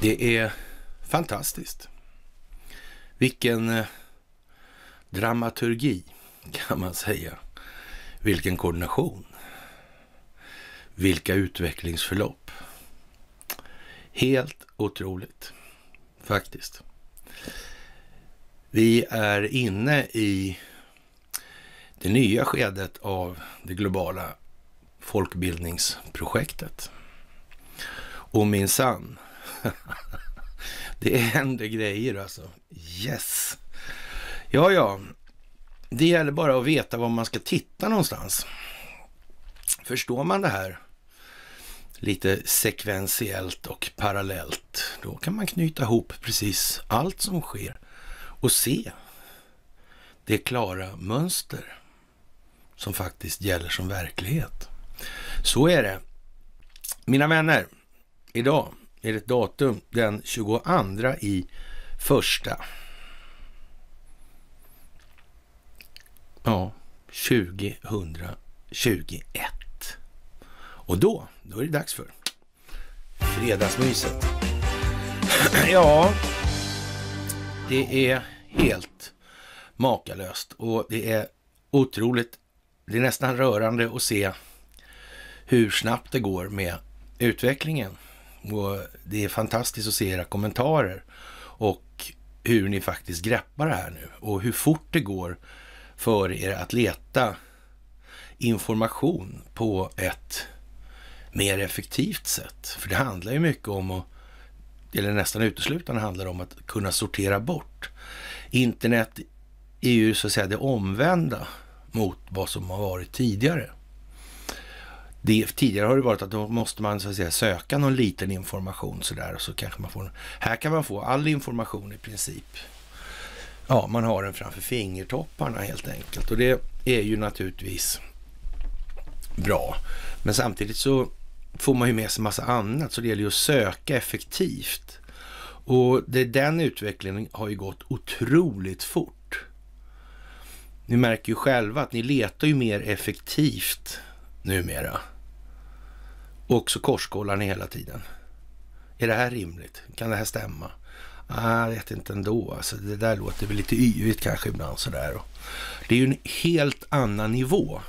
Det är fantastiskt. Vilken eh, dramaturgi kan man säga. Vilken koordination. Vilka utvecklingsförlopp. Helt otroligt, faktiskt. Vi är inne i det nya skedet av det globala folkbildningsprojektet. Och minsann, det händer grejer alltså. Yes! Ja, ja, det gäller bara att veta var man ska titta någonstans. Förstår man det här lite sekventiellt och parallellt, då kan man knyta ihop precis allt som sker och se det klara mönster som faktiskt gäller som verklighet. Så är det. Mina vänner, idag är det datum den 22 i första. Ja, 2021. Och då, då är det dags för fredagsmyset. ja, det är helt makalöst och det är otroligt. Det är nästan rörande att se hur snabbt det går med utvecklingen. Och det är fantastiskt att se era kommentarer och hur ni faktiskt greppar det här nu och hur fort det går för er att leta information på ett mer effektivt sätt. För det handlar ju mycket om att, eller nästan uteslutande handlar om att kunna sortera bort. Internet är ju så att säga det omvända mot vad som har varit tidigare det, tidigare har det varit att då måste man så att säga, söka någon liten information sådär och så kanske man får... Här kan man få all information i princip. Ja, man har den framför fingertopparna helt enkelt och det är ju naturligtvis bra. Men samtidigt så får man ju med sig en massa annat så det gäller ju att söka effektivt. Och det, den utvecklingen har ju gått otroligt fort. Ni märker ju själva att ni letar ju mer effektivt numera. Och så korskollar ni hela tiden. Är det här rimligt? Kan det här stämma? Ah, jag vet inte ändå. Alltså, det där låter väl lite yvigt kanske ibland sådär. Det är ju en helt annan nivå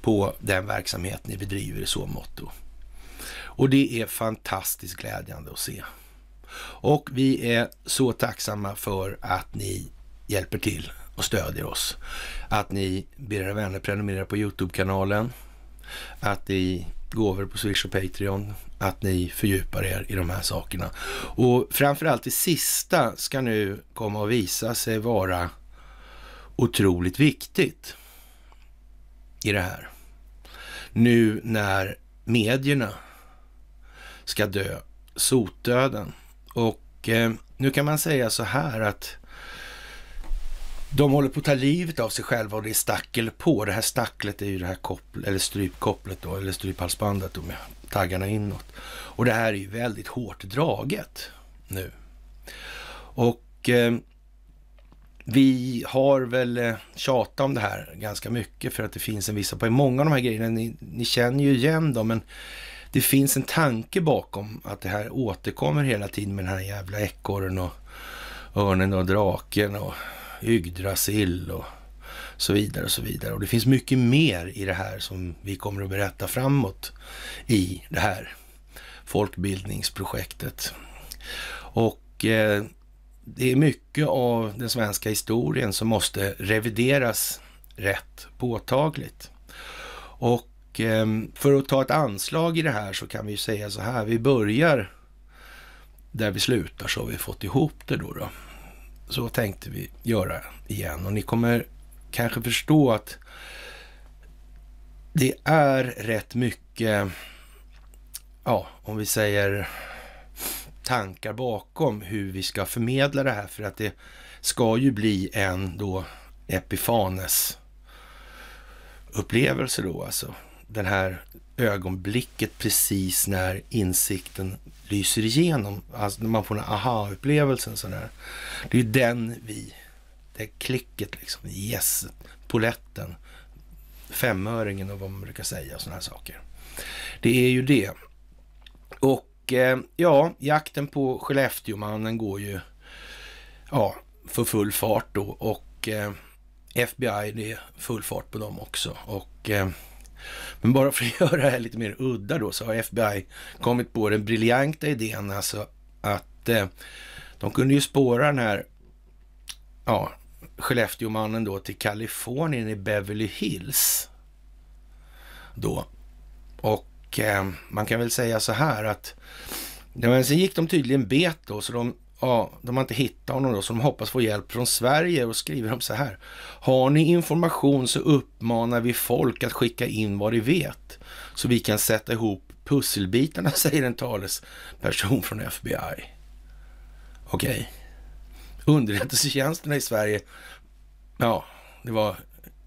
på den verksamhet ni bedriver i så motto. Och det är fantastiskt glädjande att se. Och vi är så tacksamma för att ni hjälper till och stödjer oss. Att ni ber era vänner prenumerera på Youtube-kanalen. Att ni gåvor på Swish och Patreon, att ni fördjupar er i de här sakerna. Och framförallt det sista ska nu komma att visa sig vara otroligt viktigt i det här. Nu när medierna ska dö sotdöden. Och eh, nu kan man säga så här att de håller på att ta livet av sig själva och det är stackel på. Det här stacklet är ju det här koppl, eller strypkopplet då, eller stryphalsbandet då med taggarna inåt. Och det här är ju väldigt hårt draget nu. Och eh, vi har väl eh, tjatat om det här ganska mycket för att det finns en vissa poäng. Många av de här grejerna, ni, ni känner ju igen dem, men det finns en tanke bakom att det här återkommer hela tiden med den här jävla ekorren och örnen och draken och Yggdrasil och så vidare och så vidare. Och det finns mycket mer i det här som vi kommer att berätta framåt i det här folkbildningsprojektet. Och eh, det är mycket av den svenska historien som måste revideras rätt påtagligt. Och eh, för att ta ett anslag i det här så kan vi säga så här, vi börjar där vi slutar så har vi fått ihop det då. då så tänkte vi göra igen. Och ni kommer kanske förstå att det är rätt mycket, ja, om vi säger tankar bakom hur vi ska förmedla det här. För att det ska ju bli en då Epifanes upplevelse då alltså. Den här ögonblicket precis när insikten lyser igenom. Alltså när man får den aha-upplevelsen Det är ju den vi, det klicket liksom. Yes, poletten, femöringen och vad man brukar säga och sådana här saker. Det är ju det. Och eh, ja, jakten på Skellefteåmannen går ju ja, för full fart då och eh, FBI det är full fart på dem också. Och eh, men bara för att göra det här lite mer udda då så har FBI kommit på den briljanta idén alltså att eh, de kunde ju spåra den här ja, Skellefteåmannen då till Kalifornien i Beverly Hills. Då. Och eh, man kan väl säga så här att men sen gick de tydligen bet då, så de Ja, de har inte hittat honom då, så de hoppas få hjälp från Sverige och skriver de så här. Har ni information så uppmanar vi folk att skicka in vad de vet så vi kan sätta ihop pusselbitarna, säger en talesperson från FBI. Okej. Okay. Underrättelsetjänsterna i Sverige, ja, det var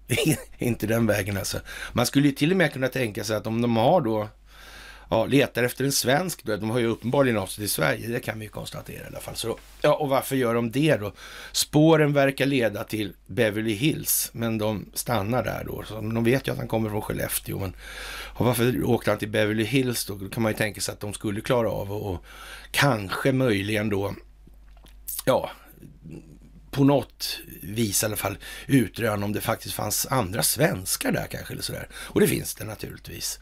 inte den vägen alltså. Man skulle ju till och med kunna tänka sig att om de har då ja, letar efter en svensk då. De har ju uppenbarligen avsett till Sverige, det kan vi ju konstatera i alla fall. Så, ja, och varför gör de det då? Spåren verkar leda till Beverly Hills, men de stannar där då. Så de vet ju att han kommer från Skellefteå, men varför åkte han till Beverly Hills då? Då kan man ju tänka sig att de skulle klara av och, och kanske möjligen då, ja, på något vis i alla fall utröna om det faktiskt fanns andra svenskar där kanske eller sådär. Och det finns det naturligtvis.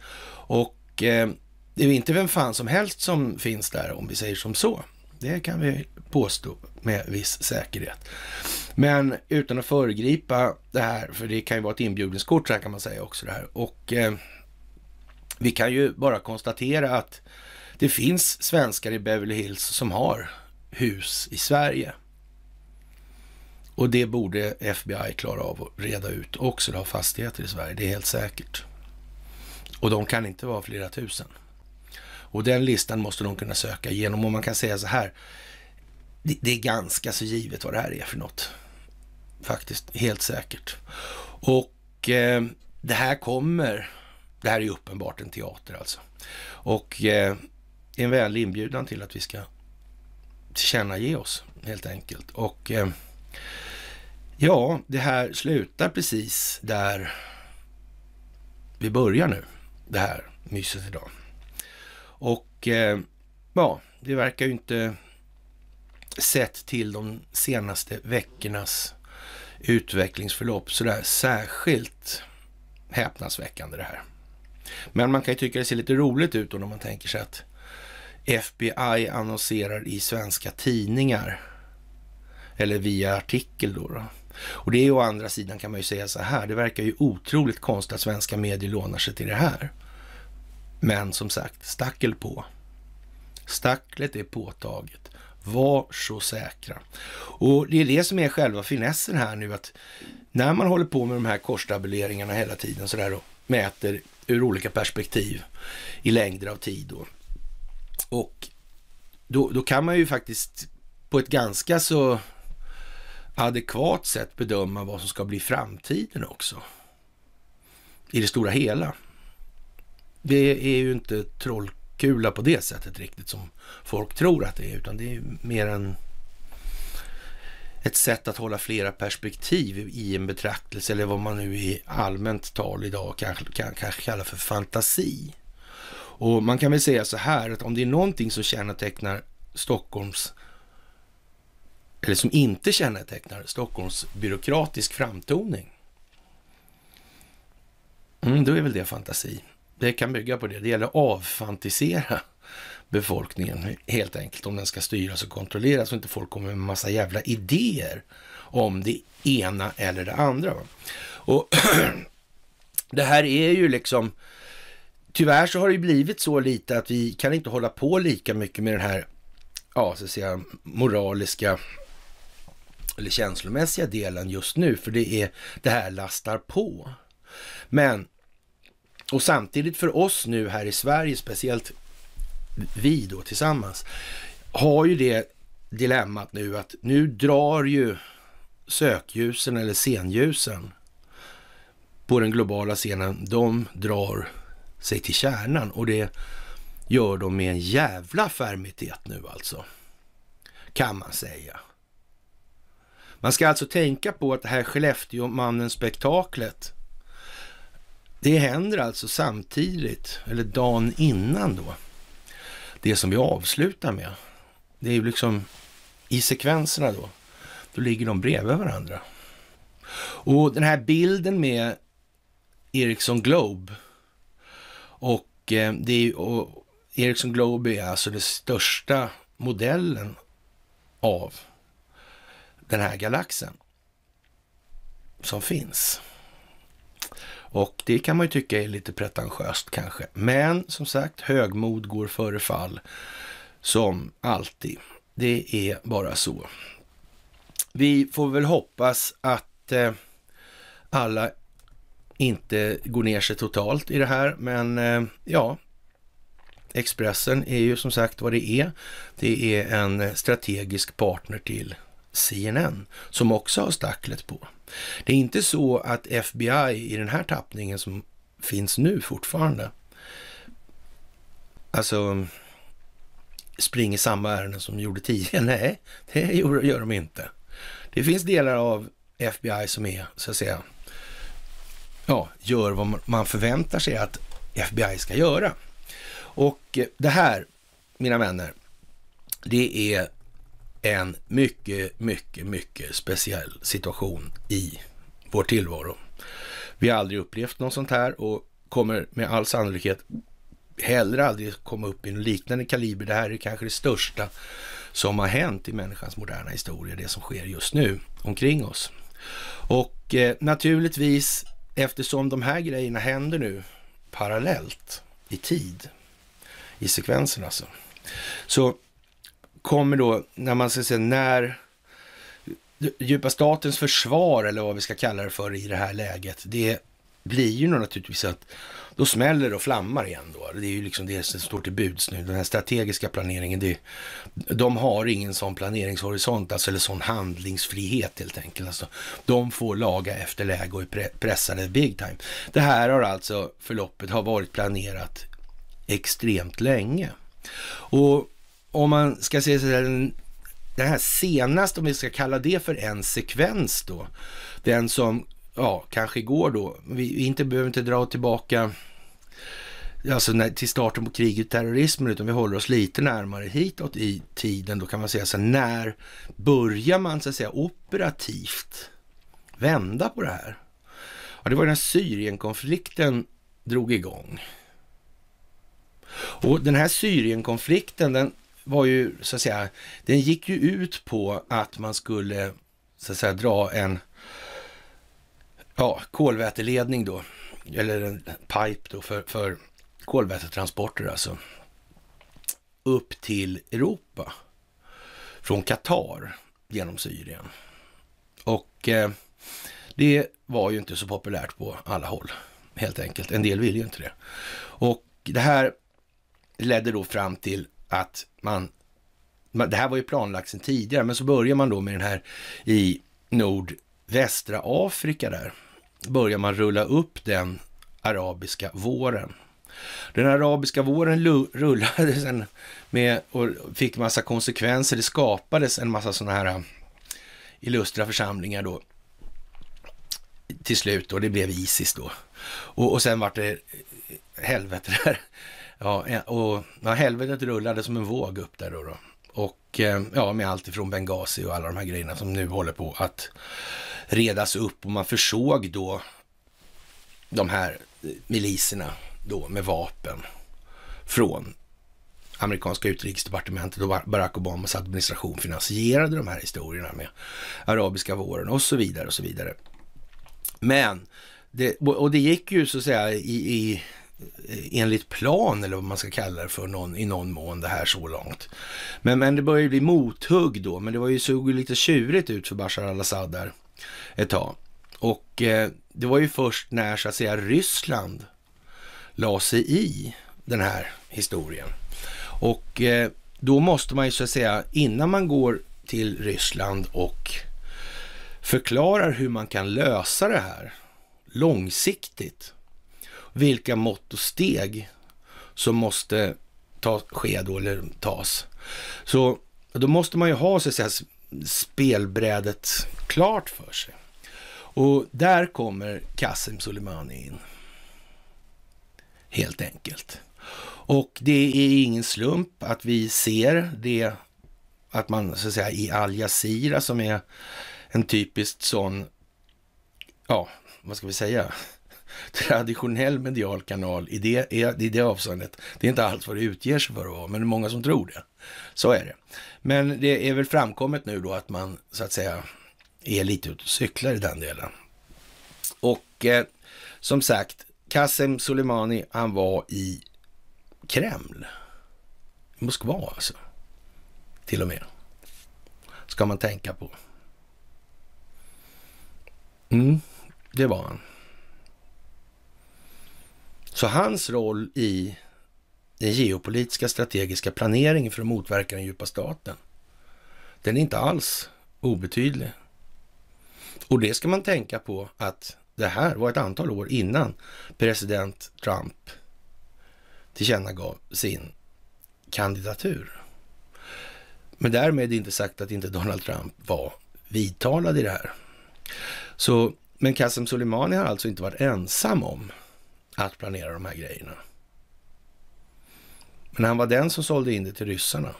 Och eh, det är inte vem fan som helst som finns där om vi säger som så. Det kan vi påstå med viss säkerhet. Men utan att föregripa det här, för det kan ju vara ett inbjudningskort så här kan man säga också det här. Och eh, vi kan ju bara konstatera att det finns svenskar i Beverly Hills som har hus i Sverige. Och det borde FBI klara av att reda ut också. De har fastigheter i Sverige, det är helt säkert. Och de kan inte vara flera tusen. Och den listan måste de kunna söka igenom. Och man kan säga så här, det, är ganska så givet vad det här är för något. Faktiskt, helt säkert. Och eh, det här kommer, det här är uppenbart en teater alltså. Och eh, en vänlig inbjudan till att vi ska tillkännage oss helt enkelt. Och eh, ja, det här slutar precis där vi börjar nu, det här myset idag. Och eh, ja, det verkar ju inte sett till de senaste veckornas utvecklingsförlopp sådär särskilt häpnadsväckande det här. Men man kan ju tycka det ser lite roligt ut om man tänker sig att FBI annonserar i svenska tidningar. Eller via artikel då. då. Och det är ju å andra sidan kan man ju säga så här, det verkar ju otroligt konstigt att svenska medier lånar sig till det här. Men som sagt, stackel på. Stacklet är påtaget. Var så säkra. Och det är det som är själva finessen här nu att när man håller på med de här korsstabuleringarna hela tiden sådär och mäter ur olika perspektiv i längder av tid då. Och då, då kan man ju faktiskt på ett ganska så adekvat sätt bedöma vad som ska bli framtiden också. I det stora hela det är ju inte trollkula på det sättet riktigt som folk tror att det är, utan det är mer en ett sätt att hålla flera perspektiv i en betraktelse eller vad man nu i allmänt tal idag kanske, kanske kallar för fantasi. Och man kan väl säga så här att om det är någonting som kännetecknar Stockholms eller som inte kännetecknar Stockholms byråkratisk framtoning. Mm, då är väl det fantasi det kan bygga på det. Det gäller att avfantisera befolkningen helt enkelt om den ska styras och kontrolleras så inte folk kommer med massa jävla idéer om det ena eller det andra. Och det här är ju liksom, tyvärr så har det blivit så lite att vi kan inte hålla på lika mycket med den här, ja så att säga, moraliska eller känslomässiga delen just nu, för det är det här lastar på. Men och samtidigt för oss nu här i Sverige, speciellt vi då tillsammans, har ju det dilemmat nu att nu drar ju sökljusen eller scenljusen på den globala scenen, de drar sig till kärnan och det gör de med en jävla fermitet nu alltså. Kan man säga. Man ska alltså tänka på att det här Skellefteåmannen-spektaklet det händer alltså samtidigt, eller dagen innan då, det som vi avslutar med. Det är ju liksom i sekvenserna då, då ligger de bredvid varandra. Och den här bilden med Ericsson Globe och, eh, det är, och Ericsson Globe är alltså den största modellen av den här galaxen som finns. Och det kan man ju tycka är lite pretentiöst kanske. Men som sagt, högmod går före fall. Som alltid. Det är bara så. Vi får väl hoppas att eh, alla inte går ner sig totalt i det här, men eh, ja, Expressen är ju som sagt vad det är. Det är en eh, strategisk partner till CNN som också har stacklet på. Det är inte så att FBI i den här tappningen som finns nu fortfarande, alltså springer samma ärenden som de gjorde tidigare. Nej, det gör de inte. Det finns delar av FBI som är, så att säga, ja, gör vad man förväntar sig att FBI ska göra. Och eh, det här, mina vänner, det är en mycket, mycket, mycket speciell situation i vår tillvaro. Vi har aldrig upplevt något sånt här och kommer med all sannolikhet heller aldrig komma upp i en liknande kaliber. Det här är kanske det största som har hänt i människans moderna historia, det som sker just nu omkring oss. Och eh, naturligtvis, eftersom de här grejerna händer nu parallellt i tid, i sekvensen alltså, så kommer då, när man ska säga när djupa statens försvar eller vad vi ska kalla det för i det här läget, det blir ju naturligtvis att då smäller och flammar igen då. Det är ju liksom det som står till buds nu. Den här strategiska planeringen, det, de har ingen sån planeringshorisont, alltså, eller sån handlingsfrihet helt enkelt. Alltså, de får laga efter läge och är pressade big time. Det här har alltså, förloppet har varit planerat extremt länge. Och om man ska se så här, den här senaste, om vi ska kalla det för en sekvens då, den som, ja, kanske går då, vi, vi inte, behöver inte dra tillbaka alltså när, till starten på kriget och terrorismen, utan vi håller oss lite närmare hitåt i tiden. Då kan man säga så här, när börjar man så att säga operativt vända på det här? Ja, det var när Syrienkonflikten drog igång. Och den här Syrienkonflikten, den var ju så att säga, den gick ju ut på att man skulle så att säga dra en ja, kolväteledning då, eller en pipe då för, för kolvätetransporter alltså, upp till Europa från Qatar genom Syrien. Och eh, det var ju inte så populärt på alla håll, helt enkelt. En del ville ju inte det. Och det här ledde då fram till att man, det här var ju planlagt sedan tidigare, men så börjar man då med den här i nordvästra Afrika där, börjar man rulla upp den arabiska våren. Den arabiska våren rullade sen med och fick massa konsekvenser. Det skapades en massa sådana här äh, illustra församlingar då till slut och det blev Isis då. Och, och sen vart det äh, helvete där Ja, och ja, helvetet rullade som en våg upp där då. då. Och eh, ja, med allt ifrån Benghazi och alla de här grejerna som nu håller på att redas upp. Och man försåg då de här eh, miliserna då med vapen från amerikanska utrikesdepartementet och Barack Obamas administration finansierade de här historierna med arabiska våren och så vidare och så vidare. Men, det, och det gick ju så att säga i, i enligt plan eller vad man ska kalla det för någon, i någon mån det här så långt. Men, men det börjar ju bli mothugg då, men det var ju, såg ju lite tjurigt ut för Bashar al-Assad där ett tag. Och eh, det var ju först när så att säga Ryssland la sig i den här historien. Och eh, då måste man ju så att säga, innan man går till Ryssland och förklarar hur man kan lösa det här långsiktigt vilka mått och steg som måste ta, ske då, eller tas. Så då måste man ju ha så att säga, spelbrädet klart för sig. Och där kommer Kassim Soleimani in. Helt enkelt. Och det är ingen slump att vi ser det att man så att säga i Al Jazeera som är en typiskt sån, ja, vad ska vi säga, traditionell medial kanal i det, i det avseendet. Det är inte alls vad det utger sig för att vara, men det är många som tror det. Så är det. Men det är väl framkommet nu då att man så att säga är lite ute och cyklar i den delen. Och eh, som sagt, Qasem Soleimani, han var i Kreml. I Moskva alltså. Till och med. Ska man tänka på. Mm, det var han. Så hans roll i den geopolitiska strategiska planeringen för att motverka den djupa staten, den är inte alls obetydlig. Och det ska man tänka på att det här var ett antal år innan president Trump tillkännagav sin kandidatur. Men därmed inte sagt att inte Donald Trump var vidtalad i det här. Så, men Qasem Soleimani har alltså inte varit ensam om att planera de här grejerna. Men han var den som sålde in det till ryssarna.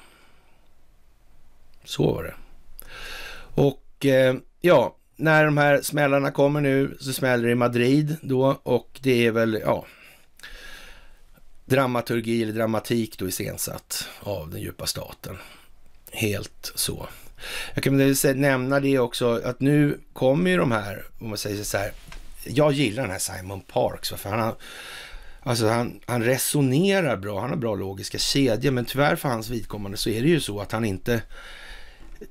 Så var det. Och eh, ja, när de här smällarna kommer nu så smäller det i Madrid då och det är väl, ja, dramaturgi eller dramatik då iscensatt av den djupa staten. Helt så. Jag kan väl nämna det också att nu kommer ju de här, om man säger så här, jag gillar den här Simon Parks, för han, har, alltså han, han resonerar bra, han har bra logiska kedjor, men tyvärr för hans vidkommande så är det ju så att han inte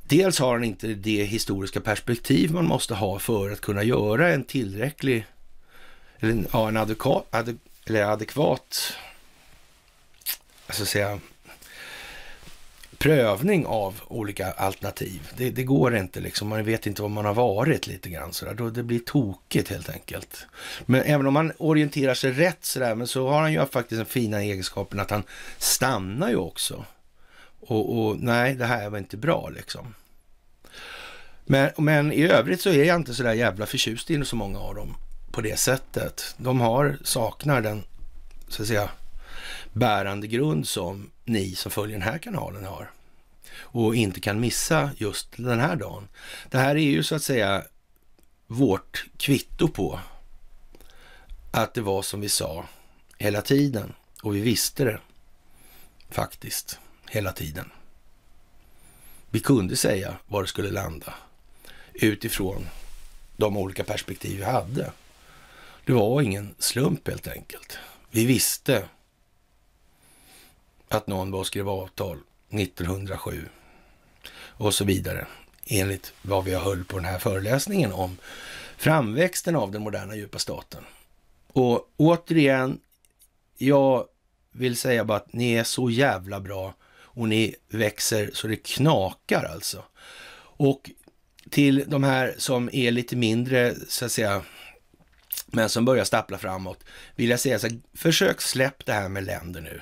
Dels har han inte det historiska perspektiv man måste ha för att kunna göra en tillräcklig, eller, ja, en adekvat, eller adekvat, alltså säga, prövning av olika alternativ. Det, det, går inte liksom, man vet inte var man har varit lite grann sådär. Då, det blir tokigt helt enkelt. Men även om man orienterar sig rätt sådär, men så har han ju faktiskt den fina egenskapen att han stannar ju också. Och, och nej, det här var inte bra liksom. Men, men i övrigt så är jag inte sådär jävla förtjust i så många av dem på det sättet. De har, saknar den, så att säga, bärande grund som ni som följer den här kanalen har och inte kan missa just den här dagen. Det här är ju så att säga vårt kvitto på att det var som vi sa hela tiden och vi visste det faktiskt hela tiden. Vi kunde säga var det skulle landa utifrån de olika perspektiv vi hade. Det var ingen slump helt enkelt. Vi visste att någon var och skrev avtal 1907 och så vidare. Enligt vad vi har höll på den här föreläsningen om framväxten av den moderna djupa staten. Och återigen, jag vill säga bara att ni är så jävla bra och ni växer så det knakar alltså. Och till de här som är lite mindre, så att säga, men som börjar stappla framåt, vill jag säga så här, försök släpp det här med länder nu.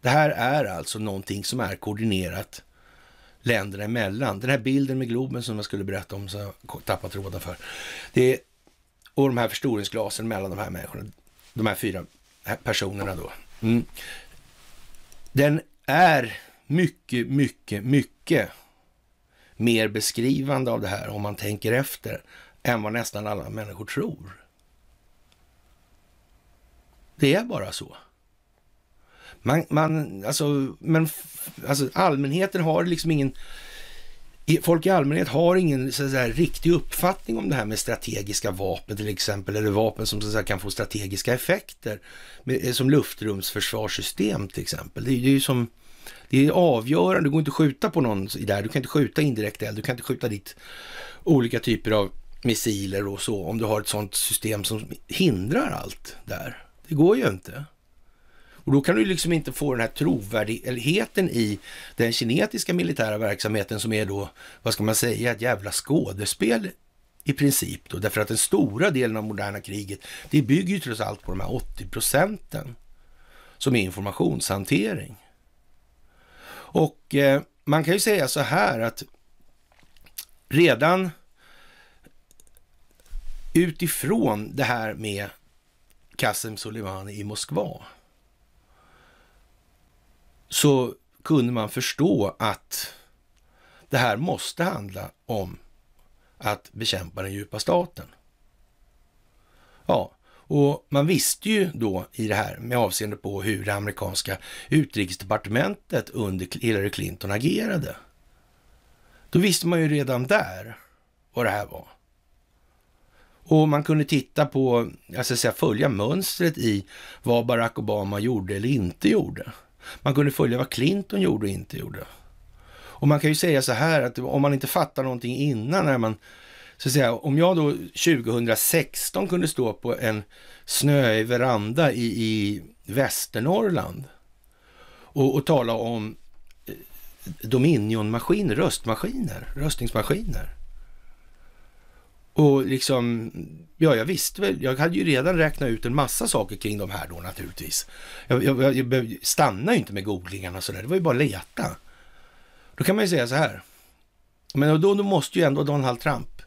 Det här är alltså någonting som är koordinerat länderna emellan. Den här bilden med Globen som jag skulle berätta om, så jag tappat tråden för. Det är, och de här förstoringsglasen mellan de här människorna, de här fyra personerna då. Mm. Den är mycket, mycket, mycket mer beskrivande av det här om man tänker efter än vad nästan alla människor tror. Det är bara så. Man, man, alltså, men alltså, allmänheten har liksom ingen... Folk i allmänhet har ingen så säga, riktig uppfattning om det här med strategiska vapen till exempel, eller vapen som så säga, kan få strategiska effekter, eh, som luftrumsförsvarssystem till exempel. Det, det är ju som... Det är avgörande, du går inte att skjuta på någon där, du kan inte skjuta indirekt eld, du kan inte skjuta dit olika typer av missiler och så, om du har ett sådant system som hindrar allt där. Det går ju inte. Och då kan du liksom inte få den här trovärdigheten i den kinetiska militära verksamheten som är då, vad ska man säga, ett jävla skådespel i princip då, därför att den stora delen av moderna kriget, det bygger ju trots allt på de här 80 procenten som är informationshantering. Och eh, man kan ju säga så här att redan utifrån det här med Qasem Soleimani i Moskva, så kunde man förstå att det här måste handla om att bekämpa den djupa staten. Ja, och man visste ju då i det här med avseende på hur det amerikanska utrikesdepartementet under Hillary Clinton agerade. Då visste man ju redan där vad det här var. Och man kunde titta på, jag ska säga följa mönstret i vad Barack Obama gjorde eller inte gjorde. Man kunde följa vad Clinton gjorde och inte gjorde. Och man kan ju säga så här att om man inte fattar någonting innan när man så att säga, om jag då 2016 kunde stå på en snöig veranda i, i Västernorrland och, och tala om eh, Dominion-maskiner, röstmaskiner, röstningsmaskiner. Och liksom, ja jag visste väl, jag hade ju redan räknat ut en massa saker kring de här då naturligtvis. Jag, jag, jag stannade ju inte med googlingarna sådär, det var ju bara leta. Då kan man ju säga så här, men då, då måste ju ändå Donald Trump,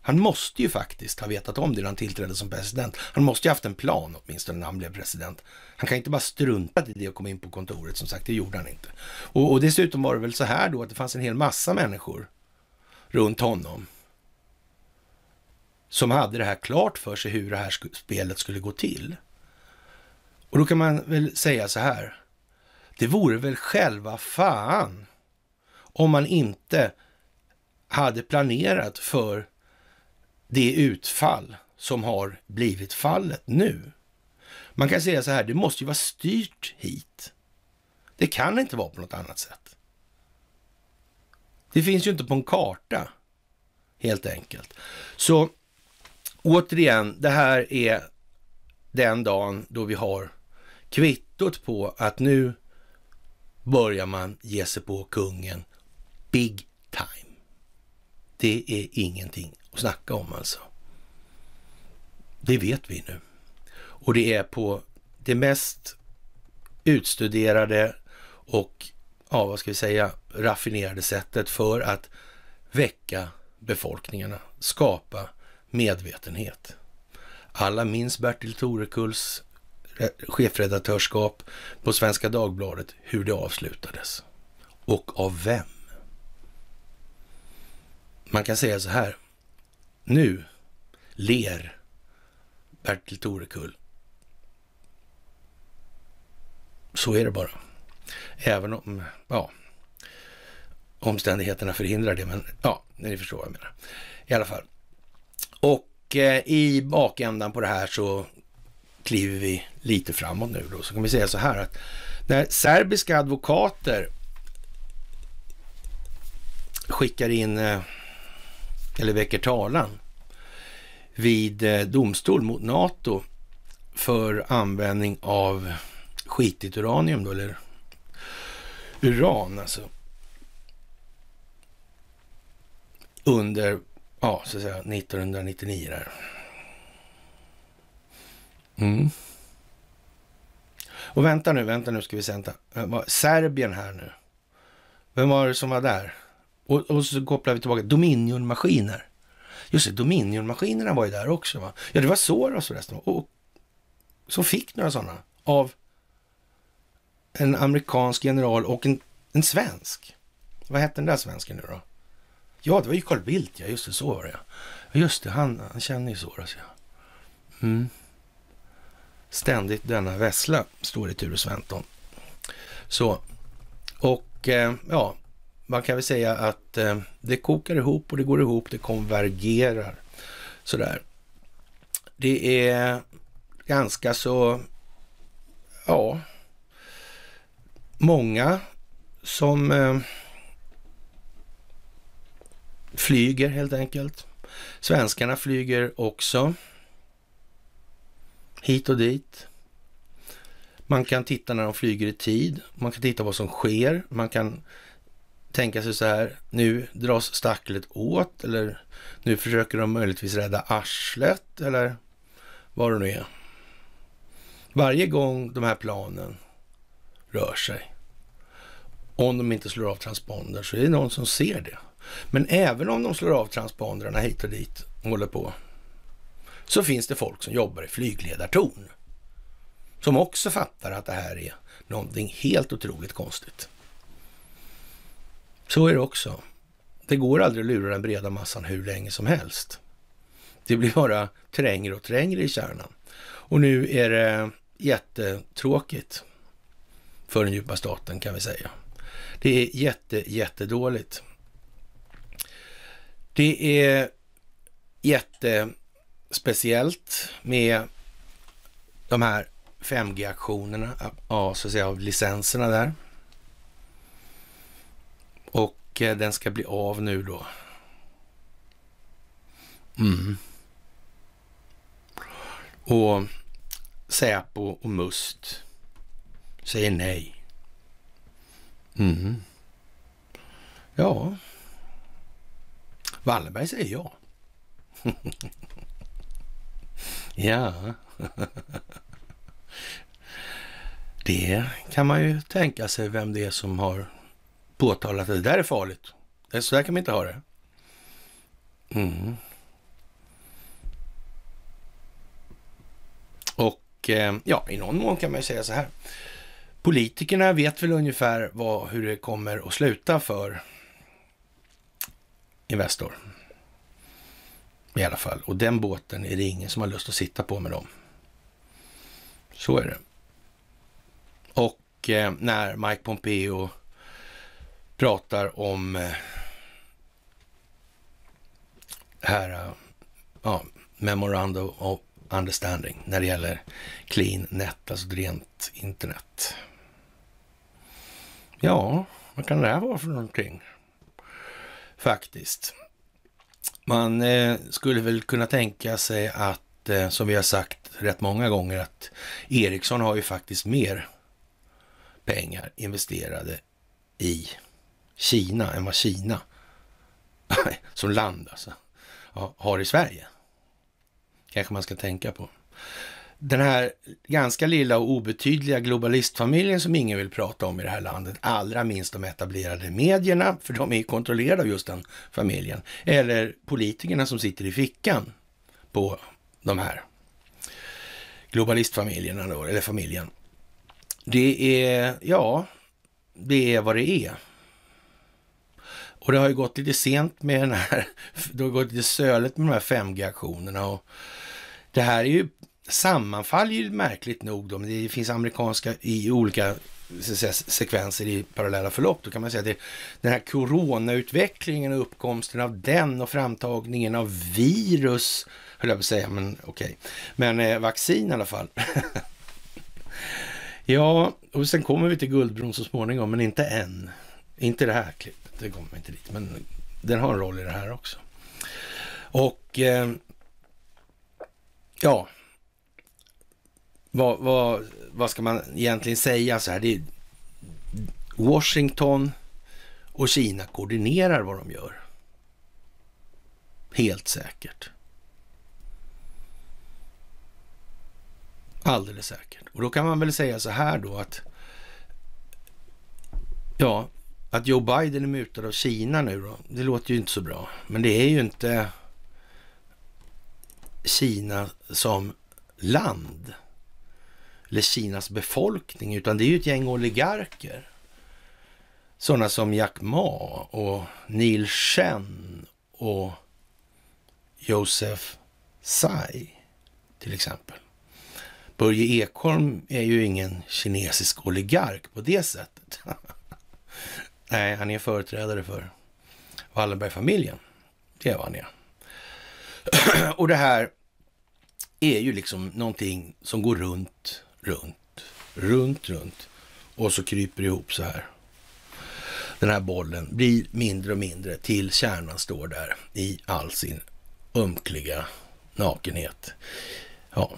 han måste ju faktiskt ha vetat om det när han tillträdde som president. Han måste ju haft en plan åtminstone när han blev president. Han kan inte bara strunta i det och komma in på kontoret, som sagt, det gjorde han inte. Och, och dessutom var det väl så här då att det fanns en hel massa människor runt honom som hade det här klart för sig hur det här spelet skulle gå till. Och då kan man väl säga så här. Det vore väl själva fan om man inte hade planerat för det utfall som har blivit fallet nu. Man kan säga så här, det måste ju vara styrt hit. Det kan inte vara på något annat sätt. Det finns ju inte på en karta, helt enkelt. Så återigen, det här är den dagen då vi har kvittot på att nu börjar man ge sig på kungen big time. Det är ingenting att snacka om alltså. Det vet vi nu. Och det är på det mest utstuderade och, ja vad ska vi säga, raffinerade sättet för att väcka befolkningarna, skapa medvetenhet. Alla minns Bertil Torekulls chefredaktörskap på Svenska Dagbladet, hur det avslutades och av vem. Man kan säga så här. Nu ler Bertil Torekull. Så är det bara. Även om, ja, omständigheterna förhindrar det, men ja, ni förstår vad jag menar. I alla fall, och eh, i bakändan på det här så kliver vi lite framåt nu då. Så kan vi säga så här att när serbiska advokater skickar in eh, eller väcker talan vid eh, domstol mot NATO för användning av skitigt uranium då, eller uran alltså. Under ja, så att säga 1999 där. Mm. Och vänta nu, vänta nu ska vi sända. Serbien här nu. Vem var det som var där? Och, och så kopplar vi tillbaka Dominionmaskiner! Just det, Dominionmaskinerna var ju där också. Va? Ja, det var Soros förresten. Och, som fick några sådana av en amerikansk general och en, en svensk. Vad hette den där svensken nu då? Ja, det var ju Carl Bildt, ja. Just det, så var det. Just det, han, han känner ju Soros, ja. Mm. Ständigt denna vessla, står det i Ture Sventon. Så, och eh, ja, man kan väl säga att eh, det kokar ihop och det går ihop, det konvergerar. Sådär. Det är ganska så, ja, många som eh, flyger helt enkelt. Svenskarna flyger också hit och dit. Man kan titta när de flyger i tid. Man kan titta vad som sker. Man kan tänka sig så här, nu dras stacklet åt eller nu försöker de möjligtvis rädda arslet eller vad det nu är. Varje gång de här planen rör sig, om de inte slår av transponder, så är det någon som ser det. Men även om de slår av transpondrarna hit och dit och håller på, så finns det folk som jobbar i flygledartorn. Som också fattar att det här är någonting helt otroligt konstigt. Så är det också. Det går aldrig att lura den breda massan hur länge som helst. Det blir bara trängre och trängre i kärnan. Och nu är det jättetråkigt för den djupa staten kan vi säga. Det är jätte, jättedåligt. Det är jättespeciellt med de här 5G-aktionerna, ja, så att säga, av licenserna där. Och eh, den ska bli av nu då. Mm. Och Säpo och Must säger nej. Mm. Ja. Wallenberg säger ja. ja. det kan man ju tänka sig vem det är som har påtalat att det där är farligt. Så där kan man inte ha det. Mm. Och eh, ja, i någon mån kan man ju säga så här. Politikerna vet väl ungefär vad, hur det kommer att sluta för Investor. I alla fall. Och den båten är det ingen som har lust att sitta på med dem. Så är det. Och eh, när Mike Pompeo pratar om eh, det här eh, ja, Memorandum of Understanding när det gäller clean net, alltså rent internet. Ja, vad kan det här vara för någonting? faktiskt. Man eh, skulle väl kunna tänka sig att, eh, som vi har sagt rätt många gånger, att Ericsson har ju faktiskt mer pengar investerade i Kina än vad Kina som land alltså, har i Sverige. Kanske man ska tänka på den här ganska lilla och obetydliga globalistfamiljen som ingen vill prata om i det här landet, allra minst de etablerade medierna, för de är kontrollerade av just den familjen, eller politikerna som sitter i fickan på de här globalistfamiljerna då, eller familjen. Det är, ja, det är vad det är. Och det har ju gått lite sent med den här, det har gått lite söligt med de här 5G-aktionerna och det här är ju sammanfaller ju märkligt nog då, men det finns amerikanska i olika sekvenser i parallella förlopp. Då kan man säga att den här coronautvecklingen och uppkomsten av den och framtagningen av virus, höll jag på att säga, men okej. Okay. Men eh, vaccin i alla fall. ja, och sen kommer vi till Guldbron så småningom, men inte än. Inte det här klippet, det kommer inte dit, men den har en roll i det här också. Och eh, ja, vad, vad, vad ska man egentligen säga så här? Det är Washington och Kina koordinerar vad de gör. Helt säkert. Alldeles säkert. Och då kan man väl säga så här då att ja, att Joe Biden är mutad av Kina nu då, det låter ju inte så bra. Men det är ju inte Kina som land eller Kinas befolkning, utan det är ju ett gäng oligarker. Sådana som Jack Ma och Neil Shen och Joseph Tsai till exempel. Börje Ekholm är ju ingen kinesisk oligark på det sättet. Nej, han är företrädare för Wallenbergfamiljen. Det är vad han är. Och det här är ju liksom någonting som går runt runt, runt, runt och så kryper ihop så här. Den här bollen blir mindre och mindre till kärnan står där i all sin ömkliga nakenhet. Ja,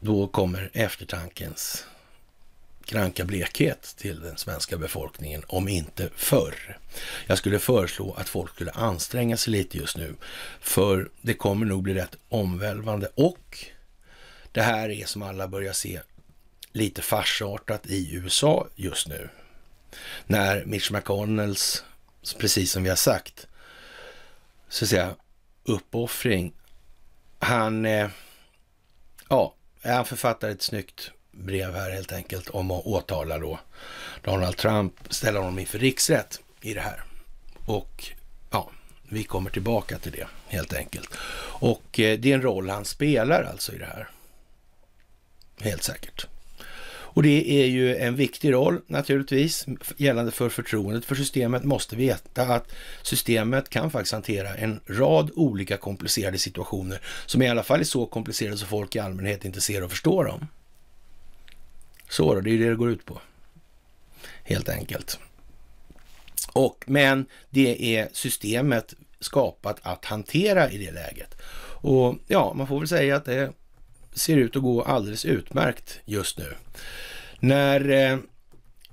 då kommer eftertankens kranka blekhet till den svenska befolkningen, om inte förr. Jag skulle föreslå att folk skulle anstränga sig lite just nu, för det kommer nog bli rätt omvälvande och det här är som alla börjar se lite farsartat i USA just nu. När Mitch McConnells, precis som vi har sagt, så att säga uppoffring. Han, eh, ja, han författar ett snyggt brev här helt enkelt om att åtala då Donald Trump, ställa honom inför riksrätt i det här. Och ja, vi kommer tillbaka till det helt enkelt. Och eh, det är en roll han spelar alltså i det här. Helt säkert. Och det är ju en viktig roll naturligtvis gällande för förtroendet för systemet. Måste veta att systemet kan faktiskt hantera en rad olika komplicerade situationer som i alla fall är så komplicerade så folk i allmänhet inte ser och förstår dem. Så då, det är det det går ut på. Helt enkelt. Och, men det är systemet skapat att hantera i det läget. Och ja, man får väl säga att det ser ut att gå alldeles utmärkt just nu. När eh,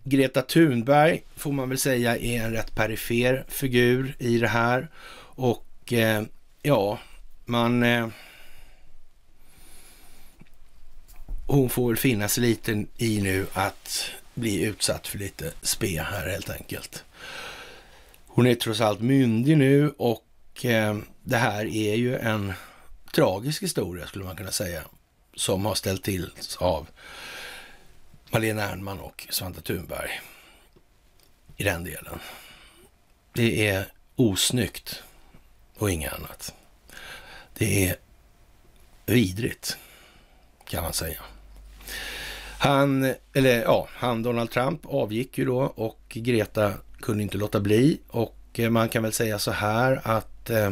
Greta Thunberg, får man väl säga, är en rätt perifer figur i det här. Och eh, ja, man... Eh, hon får väl finna sig lite i nu att bli utsatt för lite spe här helt enkelt. Hon är trots allt myndig nu och eh, det här är ju en tragisk historia skulle man kunna säga som har ställt till av Malena Ernman och Svante Thunberg i den delen. Det är osnyggt och inget annat. Det är vidrigt, kan man säga. Han, eller ja, han Donald Trump avgick ju då och Greta kunde inte låta bli och eh, man kan väl säga så här att eh,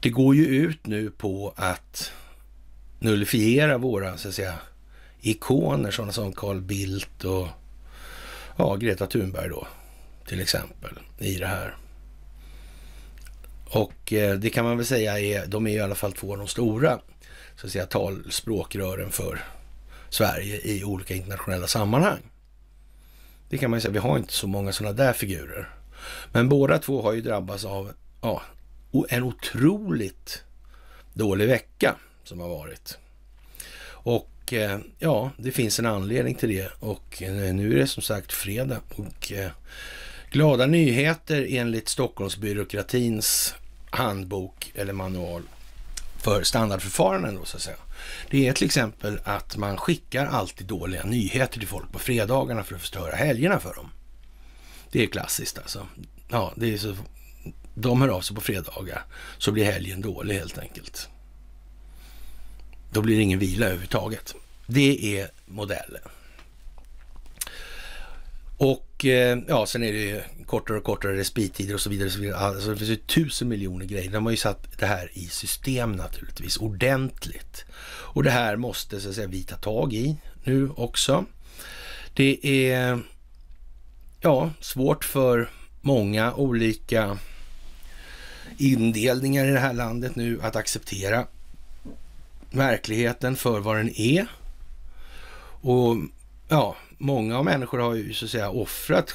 det går ju ut nu på att nullifiera våra så att säga, ikoner, sådana som Carl Bildt och ja, Greta Thunberg då, till exempel, i det här. Och eh, det kan man väl säga är, de är i alla fall två av de stora så att säga, talspråkrören för Sverige i olika internationella sammanhang. Det kan man ju säga, vi har inte så många sådana där figurer. Men båda två har ju drabbats av ja, en otroligt dålig vecka som har varit. Och eh, ja, det finns en anledning till det. Och eh, nu är det som sagt fredag och eh, glada nyheter enligt Stockholmsbyråkratins handbok eller manual för standardförfaranden då så att säga. Det är till exempel att man skickar alltid dåliga nyheter till folk på fredagarna för att förstöra helgerna för dem. Det är klassiskt alltså. Ja, det är så, de hör av sig på fredagar så blir helgen dålig helt enkelt. Då blir det ingen vila överhuvudtaget. Det är modellen. Och eh, ja, sen är det ju kortare och kortare respittider och så vidare. Och så vidare. Alltså, det finns ju tusen miljoner grejer. De har ju satt det här i system naturligtvis, ordentligt. Och det här måste så att säga, vi ta tag i nu också. Det är ja, svårt för många olika indelningar i det här landet nu att acceptera verkligheten för vad den är. Och ja, många människor har ju så att säga offrat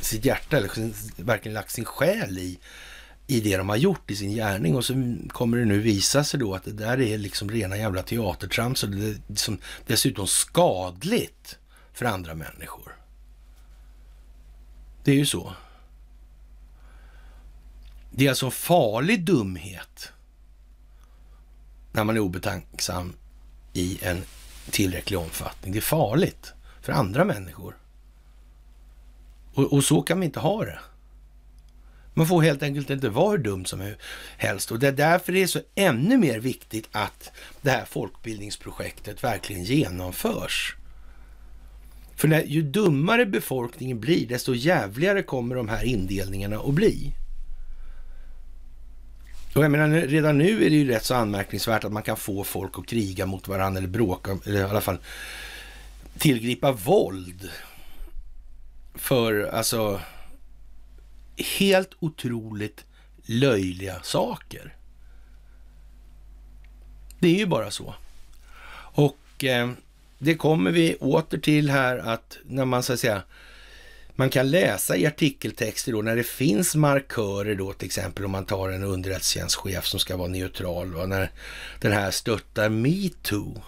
sitt hjärta eller verkligen lagt sin själ i, i det de har gjort i sin gärning och så kommer det nu visa sig då att det där är liksom rena jävla teatertrams och det är liksom dessutom skadligt för andra människor. Det är ju så. Det är alltså en farlig dumhet när man är obetänksam i en tillräcklig omfattning. Det är farligt för andra människor. Och, och, så kan vi inte ha det. Man får helt enkelt inte vara hur dum som helst och det är därför det är så ännu mer viktigt att det här folkbildningsprojektet verkligen genomförs. För när, ju dummare befolkningen blir, desto jävligare kommer de här indelningarna att bli. Och jag menar, redan nu är det ju rätt så anmärkningsvärt att man kan få folk att kriga mot varandra eller bråka, eller i alla fall tillgripa våld. För alltså helt otroligt löjliga saker. Det är ju bara så. Och eh, det kommer vi åter till här att när man så att säga man kan läsa i artikeltexter då när det finns markörer då till exempel om man tar en underrättelsetjänstchef som ska vara neutral och när den här stöttar metoo.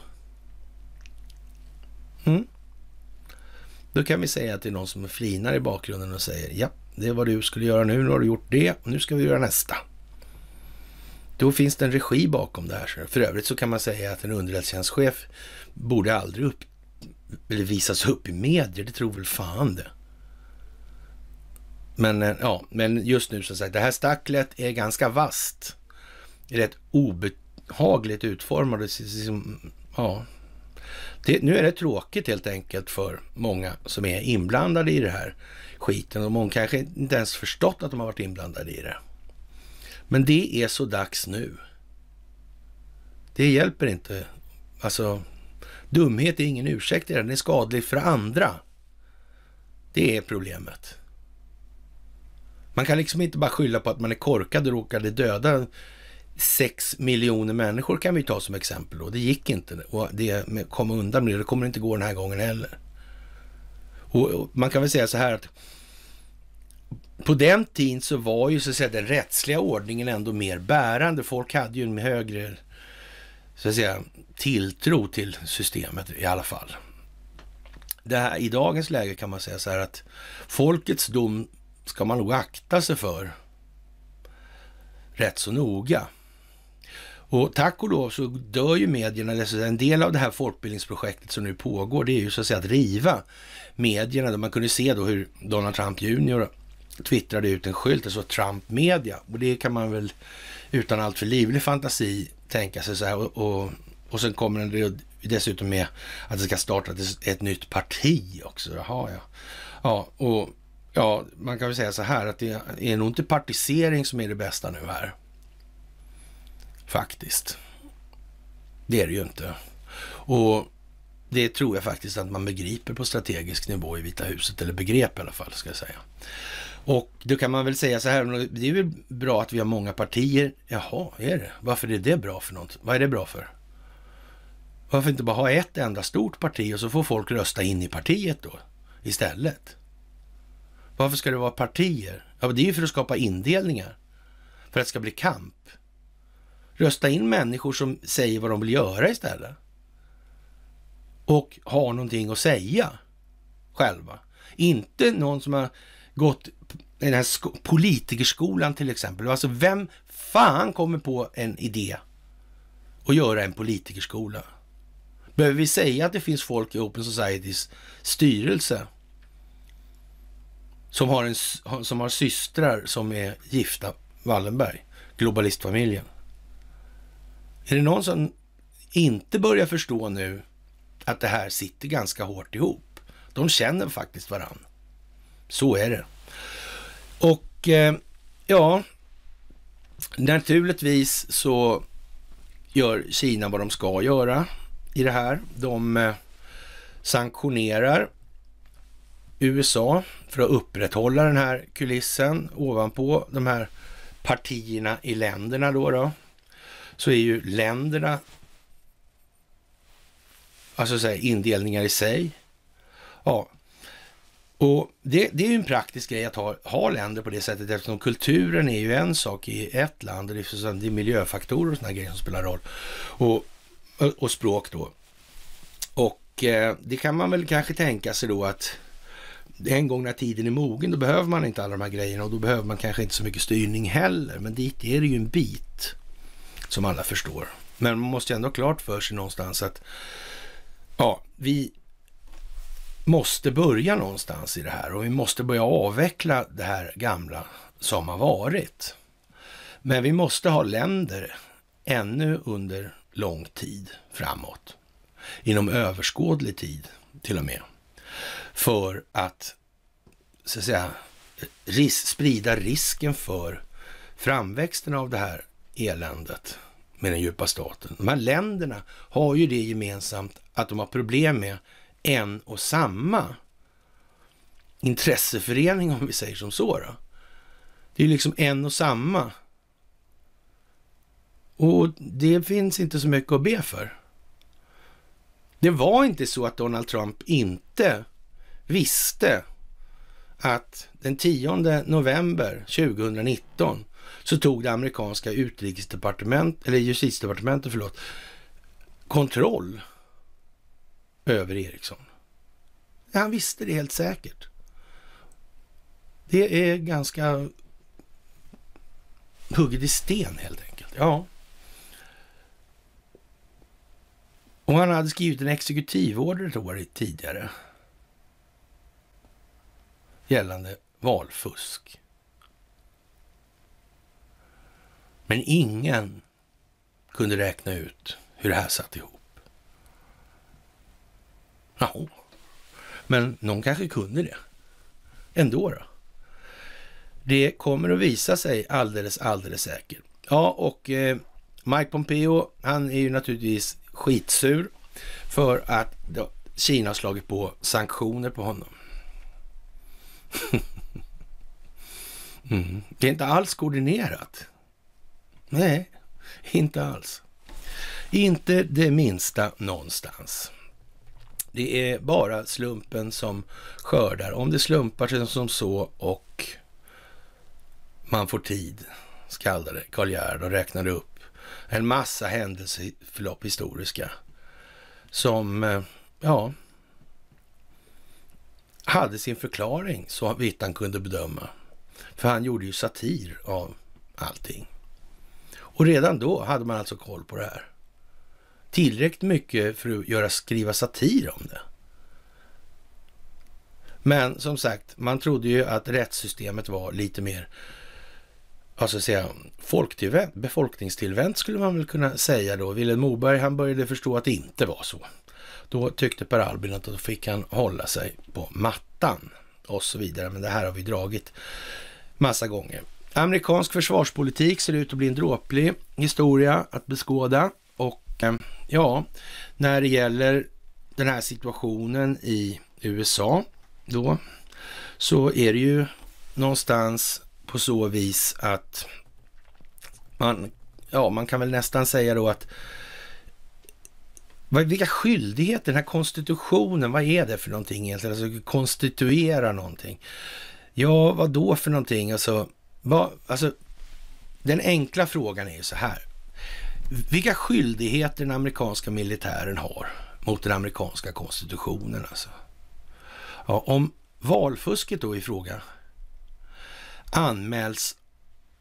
Mm. Då kan vi säga att det är någon som flinar i bakgrunden och säger ja, det är vad du skulle göra nu, nu har du gjort det, och nu ska vi göra nästa. Då finns det en regi bakom det här. För övrigt så kan man säga att en underrättelsetjänstchef borde aldrig upp, visas upp i medier, det tror väl fan det. Men, eh, ja, men just nu som sagt, det här stacklet är ganska vasst. Rätt obehagligt utformat. Ja. nu är det tråkigt helt enkelt för många som är inblandade i det här skiten. Och många kanske inte ens förstått att de har varit inblandade i det. Men det är så dags nu. Det hjälper inte. Alltså, dumhet är ingen ursäkt i det. Den är skadlig för andra. Det är problemet. Man kan liksom inte bara skylla på att man är korkad och råkade döda sex miljoner människor kan vi ta som exempel då. Det gick inte och det kom undan med det. Det kommer inte gå den här gången heller. Och man kan väl säga så här att på den tiden så var ju så att säga den rättsliga ordningen ändå mer bärande. Folk hade ju en högre så att säga, tilltro till systemet i alla fall. Det här, I dagens läge kan man säga så här att folkets dom ska man nog akta sig för rätt så noga. Och tack och lov så dör ju medierna, en del av det här folkbildningsprojektet som nu pågår, det är ju så att säga att riva medierna. Man kunde se då hur Donald Trump Jr twittrade ut en skylt, alltså Trump media. Och det kan man väl utan allt för livlig fantasi tänka sig så här. Och, och, och sen kommer det dessutom med att det ska starta ett, ett nytt parti också. Jaha, ja. Ja, och Ja, man kan väl säga så här att det är nog inte partisering som är det bästa nu här. Faktiskt. Det är det ju inte. Och det tror jag faktiskt att man begriper på strategisk nivå i Vita huset, eller begrep i alla fall, ska jag säga. Och då kan man väl säga så här, det är väl bra att vi har många partier. Jaha, är det? Varför är det bra för något? Vad är det bra för? Varför inte bara ha ett enda stort parti och så får folk rösta in i partiet då istället? Varför ska det vara partier? Ja, det är ju för att skapa indelningar. För att det ska bli kamp. Rösta in människor som säger vad de vill göra istället. Och har någonting att säga själva. Inte någon som har gått i den här politikerskolan till exempel. Alltså vem fan kommer på en idé att göra en politikerskola? Behöver vi säga att det finns folk i Open Societys styrelse som har, en, som har systrar som är gifta Wallenberg, globalistfamiljen. Är det någon som inte börjar förstå nu att det här sitter ganska hårt ihop? De känner faktiskt varann. Så är det. Och eh, ja, naturligtvis så gör Kina vad de ska göra i det här. De eh, sanktionerar USA för att upprätthålla den här kulissen ovanpå de här partierna i länderna då, då så är ju länderna alltså så här, indelningar i sig. Ja, och det, det är ju en praktisk grej att ha, ha länder på det sättet eftersom kulturen är ju en sak i ett land och liksom, det är miljöfaktorer och sådana grejer som spelar roll. Och, och, och språk då. Och eh, det kan man väl kanske tänka sig då att en gång när tiden är mogen, då behöver man inte alla de här grejerna och då behöver man kanske inte så mycket styrning heller. Men dit är det ju en bit, som alla förstår. Men man måste ju ändå ha klart för sig någonstans att ja, vi måste börja någonstans i det här och vi måste börja avveckla det här gamla som har varit. Men vi måste ha länder ännu under lång tid framåt. Inom överskådlig tid till och med för att, så att säga, ris sprida risken för framväxten av det här eländet med den djupa staten. De här länderna har ju det gemensamt att de har problem med en och samma intresseförening, om vi säger som så. Då. Det är ju liksom en och samma. Och det finns inte så mycket att be för. Det var inte så att Donald Trump inte visste att den 10 november 2019 så tog det amerikanska utrikesdepartementet, eller justitiedepartementet, förlåt, kontroll över Ericsson. Han visste det helt säkert. Det är ganska hugget i sten helt enkelt. Ja. Och han hade skrivit en exekutivorder ett år tidigare gällande valfusk. Men ingen kunde räkna ut hur det här satt ihop. Jaha, men någon kanske kunde det ändå. Då. Det kommer att visa sig alldeles, alldeles säkert. Ja, och eh, Mike Pompeo, han är ju naturligtvis skitsur för att Kina har slagit på sanktioner på honom. Mm. Det är inte alls koordinerat. Nej, inte alls. Inte det minsta någonstans. Det är bara slumpen som skördar. Om det slumpar sig som så och man får tid, skaldade Karl Gerhard och räknade upp en massa händelseförlopp historiska som, eh, ja, hade sin förklaring så vitt han kunde bedöma. För han gjorde ju satir av allting. Och redan då hade man alltså koll på det här. Tillräckligt mycket för att göra, skriva satir om det. Men som sagt, man trodde ju att rättssystemet var lite mer alltså säga, befolkningstillvänt skulle man väl kunna säga då. Vilhelm Moberg, han började förstå att det inte var så. Då tyckte Per Albin att då fick han hålla sig på mattan och så vidare. Men det här har vi dragit massa gånger. Amerikansk försvarspolitik ser ut att bli en dråplig historia att beskåda. Och eh, ja, när det gäller den här situationen i USA då, så är det ju någonstans på så vis att man, ja, man kan väl nästan säga då att vilka skyldigheter, den här konstitutionen, vad är det för någonting egentligen? Alltså konstituera någonting. Ja, vad då för någonting? Alltså, vad, alltså, den enkla frågan är ju så här. Vilka skyldigheter den amerikanska militären har mot den amerikanska konstitutionen alltså. Ja, om valfusket då i fråga anmäls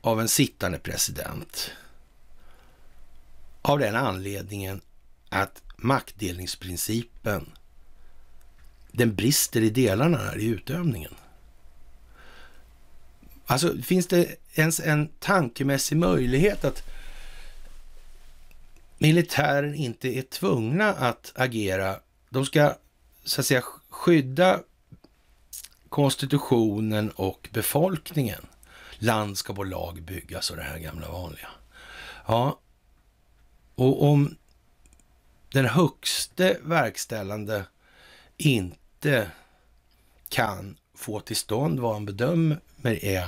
av en sittande president av den anledningen att maktdelningsprincipen, den brister i delarna här i utövningen. Alltså, finns det ens en tankemässig möjlighet att militären inte är tvungna att agera? De ska så att säga skydda konstitutionen och befolkningen. Land ska på lag byggas och det här gamla vanliga. Ja, och om den högste verkställande inte kan få till stånd vad han bedömer är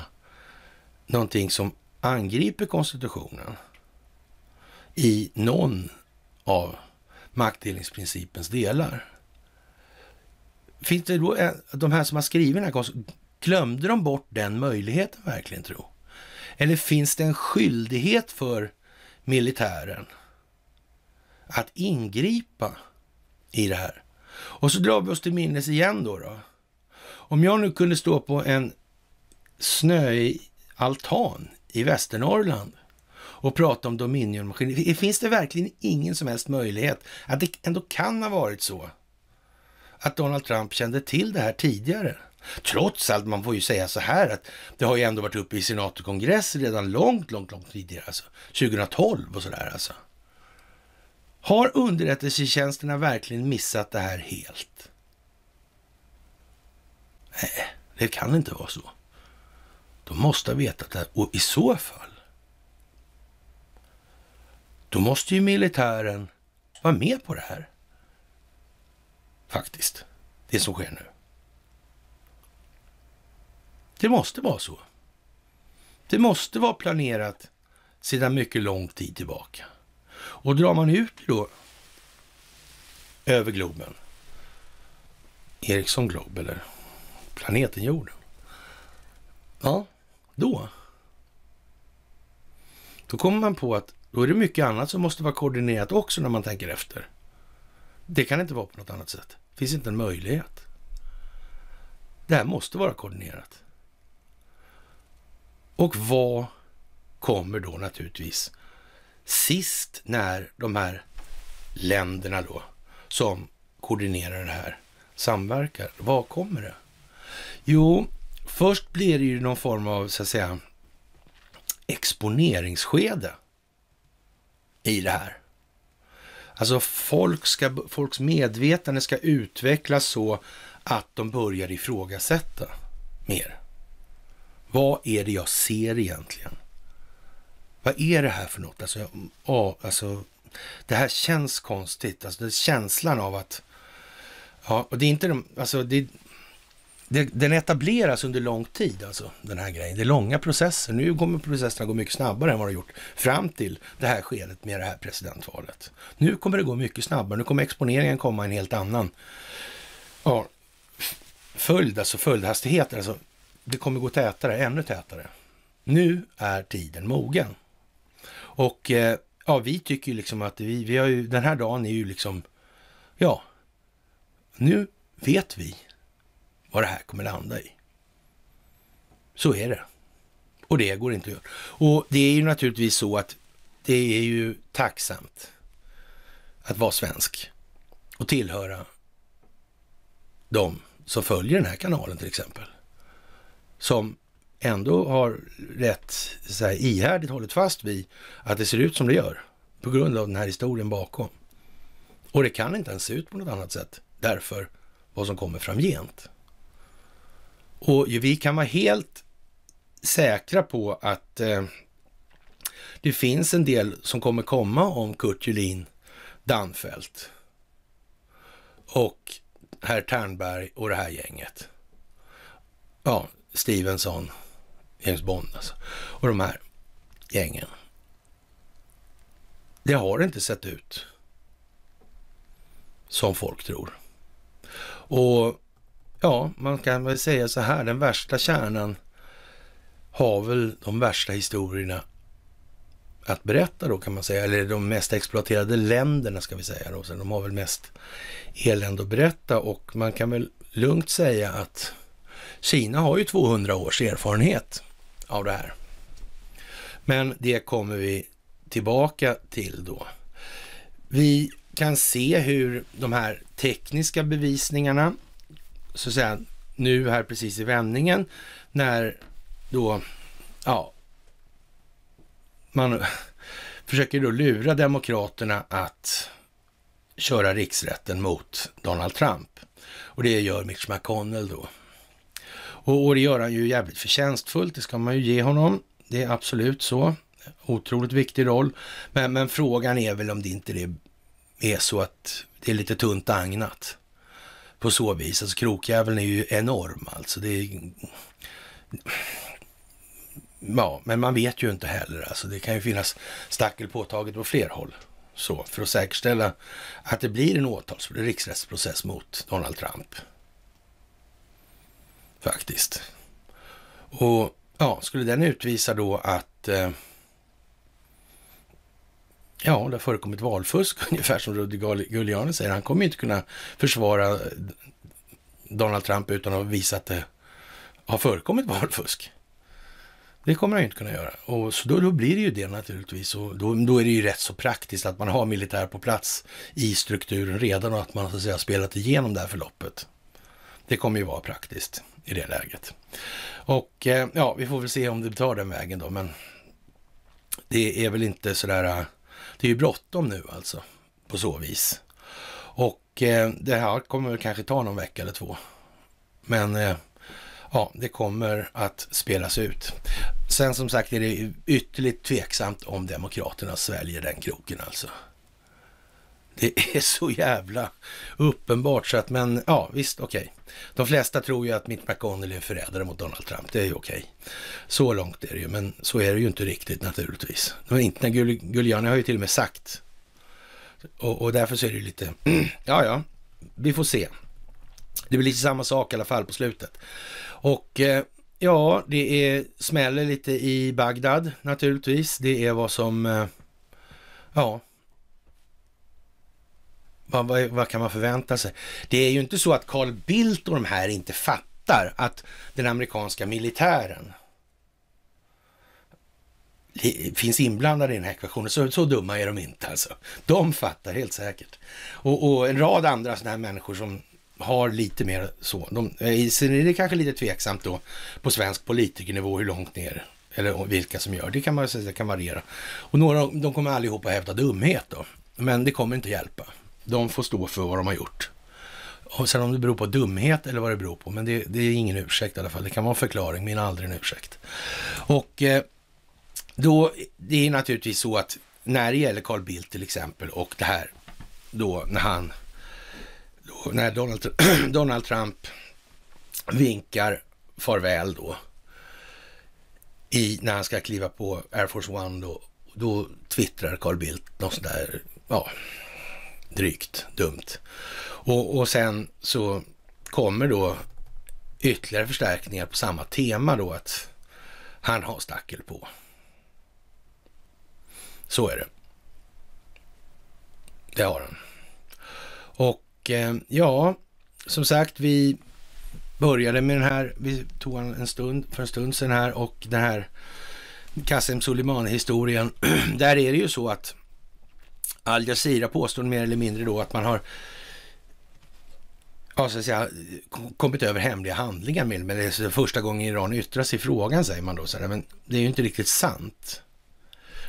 någonting som angriper konstitutionen i någon av maktdelningsprincipens delar. Finns det då en, de här som har skrivit den här glömde de bort den möjligheten verkligen tro? Eller finns det en skyldighet för militären att ingripa i det här. Och så drar vi oss till minnes igen då. då. Om jag nu kunde stå på en snöig altan i Västernorrland och prata om Dominion-maskiner. Finns det verkligen ingen som helst möjlighet att det ändå kan ha varit så att Donald Trump kände till det här tidigare? Trots allt, man får ju säga så här att det har ju ändå varit uppe i senat och kongress redan långt, långt, långt tidigare, alltså 2012 och sådär alltså. Har underrättelsetjänsterna verkligen missat det här helt? Nej, det kan inte vara så. De måste ha vetat det. Och i så fall, då måste ju militären vara med på det här. Faktiskt. Det som sker nu. Det måste vara så. Det måste vara planerat sedan mycket lång tid tillbaka. Och drar man ut det då över Globen, Ericsson Globe eller planeten jorden. Ja, då. Då kommer man på att då är det mycket annat som måste vara koordinerat också när man tänker efter. Det kan inte vara på något annat sätt. Det finns inte en möjlighet. Det här måste vara koordinerat. Och vad kommer då naturligtvis sist när de här länderna då som koordinerar det här samverkar. Vad kommer det? Jo, först blir det ju någon form av så att säga exponeringsskede i det här. Alltså folk ska, folks medvetande ska utvecklas så att de börjar ifrågasätta mer. Vad är det jag ser egentligen? vad är det här för något? Alltså, åh, alltså, det här känns konstigt. Alltså, det känslan av att... Ja, och det är inte de, alltså, det, det, den etableras under lång tid, alltså, den här grejen. Det är långa processer. Nu kommer processerna gå mycket snabbare än vad de gjort fram till det här skedet med det här presidentvalet. Nu kommer det gå mycket snabbare. Nu kommer exponeringen komma en helt annan ja, följd, alltså följdhastighet. Alltså, det kommer gå tätare, ännu tätare. Nu är tiden mogen. Och eh, ja, vi tycker ju liksom att vi, vi har ju, den här dagen är ju liksom, ja, nu vet vi vad det här kommer landa i. Så är det. Och det går inte att göra. Och det är ju naturligtvis så att det är ju tacksamt att vara svensk och tillhöra dem som följer den här kanalen till exempel. Som ändå har rätt så här, ihärdigt hållit fast vid att det ser ut som det gör på grund av den här historien bakom. Och det kan inte ens se ut på något annat sätt därför vad som kommer framgent. Och vi kan vara helt säkra på att eh, det finns en del som kommer komma om Kurt Julin, Danfelt och herr Ternberg och det här gänget. Ja, Stevenson James Bond alltså. Och de här gängen. Det har inte sett ut som folk tror. Och ja, man kan väl säga så här, den värsta kärnan har väl de värsta historierna att berätta då kan man säga, eller de mest exploaterade länderna ska vi säga då, så de har väl mest elände att berätta och man kan väl lugnt säga att Kina har ju 200 års erfarenhet av det här. Men det kommer vi tillbaka till då. Vi kan se hur de här tekniska bevisningarna, så att säga nu här precis i vändningen, när då, ja, man försöker då lura demokraterna att köra riksrätten mot Donald Trump. Och det gör Mitch McConnell då. Och, och det gör han ju jävligt förtjänstfullt, det ska man ju ge honom. Det är absolut så. Otroligt viktig roll. Men, men frågan är väl om det inte det är så att det är lite tunt agnat på så vis. Alltså krokjäveln är ju enorm alltså. Det är... Ja, men man vet ju inte heller. Alltså det kan ju finnas stackel påtaget på fler håll. Så, för att säkerställa att det blir en åtals, riksrättsprocess mot Donald Trump faktiskt. Och ja, skulle den utvisa då att eh, Ja, det har förekommit valfusk, ungefär som Rudy Giuliani säger. Han kommer inte kunna försvara Donald Trump utan att visa att det har förekommit valfusk. Det kommer han ju inte kunna göra. Och så då, då blir det ju det naturligtvis. Och då, då, är det ju rätt så praktiskt att man har militär på plats i strukturen redan och att man så att säga spelat igenom det här förloppet. Det kommer ju vara praktiskt i det läget. Och eh, ja, vi får väl se om det tar den vägen då, men det är väl inte sådär... Eh, det är ju bråttom nu alltså, på så vis. Och eh, det här kommer kanske ta någon vecka eller två. Men ja, det kommer att spelas ut. Sen som sagt är det ytterligt tveksamt om Demokraterna sväljer den kroken alltså. Det är så jävla uppenbart så att, men ja visst, okej. Okay. De flesta tror ju att Mitt McConnell är en förrädare mot Donald Trump, det är ju okej. Okay. Så långt är det ju, men så är det ju inte riktigt naturligtvis. Men inte när Gul Guliani har ju till och med sagt. Och, och därför så är det ju lite, ja ja, vi får se. Det blir lite samma sak i alla fall på slutet. Och eh, ja, det är, smäller lite i Bagdad naturligtvis. Det är vad som, eh, ja, vad, vad, vad, kan man förvänta sig? Det är ju inte så att Carl Bildt och de här inte fattar att den amerikanska militären finns inblandade i den här ekvationen. Så, så dumma är de inte alltså. De fattar helt säkert. Och, och en rad andra sådana här människor som har lite mer så. De, sen är det kanske lite tveksamt då på svensk politikernivå hur långt ner eller vilka som gör det. kan man säga det kan variera. Och några, de kommer allihopa hävda dumhet då. Men det kommer inte hjälpa de får stå för vad de har gjort. Och sen om det beror på dumhet eller vad det beror på, men det, det är ingen ursäkt i alla fall. Det kan vara en förklaring, men aldrig en ursäkt. Och eh, då, det är naturligtvis så att när det gäller Carl Bildt till exempel och det här då när han, då, när Donald, Donald Trump vinkar farväl då, i, när han ska kliva på Air Force One då, då twittrar Carl Bildt något sånt där, ja, drygt, dumt. Och, och sen så kommer då ytterligare förstärkningar på samma tema då att han har stackel på. Så är det. Det har han. Och eh, ja, som sagt, vi började med den här, vi tog en stund, för en stund sedan här och den här Kassim Soleimani-historien. Där är det ju så att Al Jazeera påstår mer eller mindre då att man har ja, så att säga, kommit över hemliga handlingar. Men det är första gången Iran yttrar sig i frågan säger man då. Så här, men det är ju inte riktigt sant.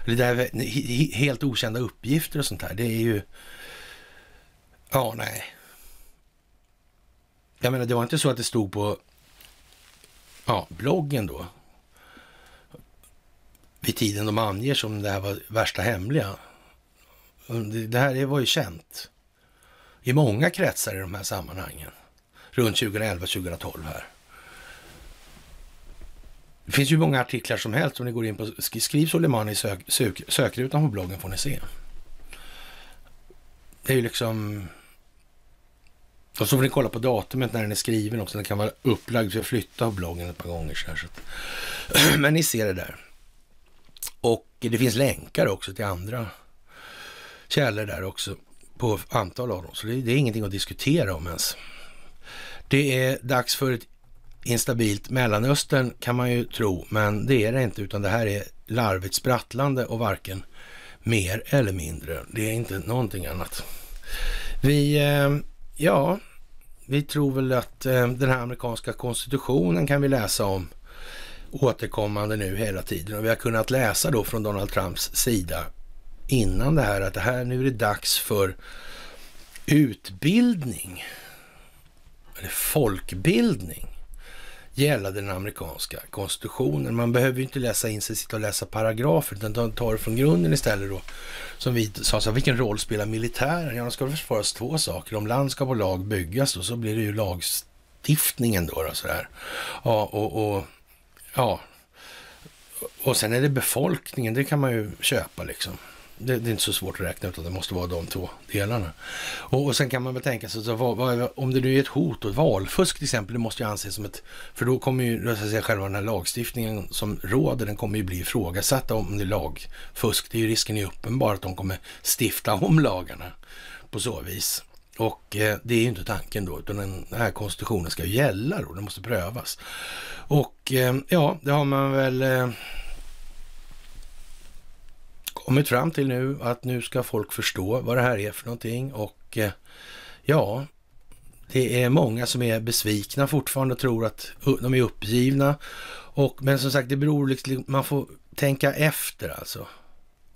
Det där helt okända uppgifter och sånt här, det är ju... Ja, nej. Jag menar, det var inte så att det stod på ja, bloggen då. Vid tiden de anger som det här var värsta hemliga. Det här var ju känt i många kretsar i de här sammanhangen. Runt 2011-2012 här. Det finns ju många artiklar som helst. Om ni går in på skriv Soleimani i sök, sök, sökrutan på bloggen får ni se. Det är ju liksom... Och så får ni kolla på datumet när den är skriven också. Den kan vara upplagd för att flytta av bloggen ett par gånger. Så, här, så Men ni ser det där. Och det finns länkar också till andra källor där också på antal av dem. Så det, det är ingenting att diskutera om ens. Det är dags för ett instabilt Mellanöstern kan man ju tro, men det är det inte utan det här är larvigt sprattlande och varken mer eller mindre. Det är inte någonting annat. Vi, eh, ja, vi tror väl att eh, den här amerikanska konstitutionen kan vi läsa om återkommande nu hela tiden och vi har kunnat läsa då från Donald Trumps sida innan det här att det här nu är det dags för utbildning eller folkbildning gällande den amerikanska konstitutionen. Man behöver ju inte läsa in sig, sitta och läsa paragrafer, utan de tar det från grunden istället då. Som vi sa, så här, vilken roll spelar militären? Ja, de ska försvaras två saker. Om landskap och lag byggas då, så blir det ju lagstiftningen då. då sådär. Ja, och, och, ja. och sen är det befolkningen, det kan man ju köpa liksom. Det, det, är inte så svårt att räkna ut att det måste vara de två delarna. Och, och sen kan man väl tänka sig, så, vad, vad, om det nu är ett hot och ett valfusk till exempel, det måste ju anses som ett... För då kommer ju så säga, själva den här lagstiftningen som råder, den kommer ju bli ifrågasatt om det är lagfusk. Det är ju risken är uppenbar att de kommer stifta om lagarna på så vis. Och eh, det är ju inte tanken då, utan den här konstitutionen ska ju gälla då, den måste prövas. Och eh, ja, det har man väl... Eh, kommit fram till nu att nu ska folk förstå vad det här är för någonting och eh, ja, det är många som är besvikna fortfarande och tror att de är uppgivna. Och, men som sagt, det beror liksom, man får tänka efter alltså.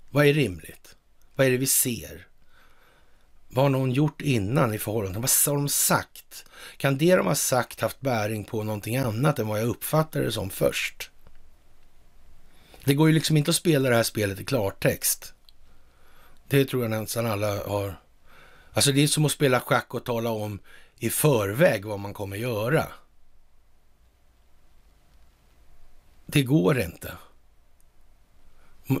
Vad är rimligt? Vad är det vi ser? Vad har någon gjort innan i förhållande? Vad har de sagt? Kan det de har sagt haft bäring på någonting annat än vad jag uppfattade det som först? Det går ju liksom inte att spela det här spelet i klartext. Det tror jag nästan alla har. Alltså det är som att spela schack och tala om i förväg vad man kommer göra. Det går inte.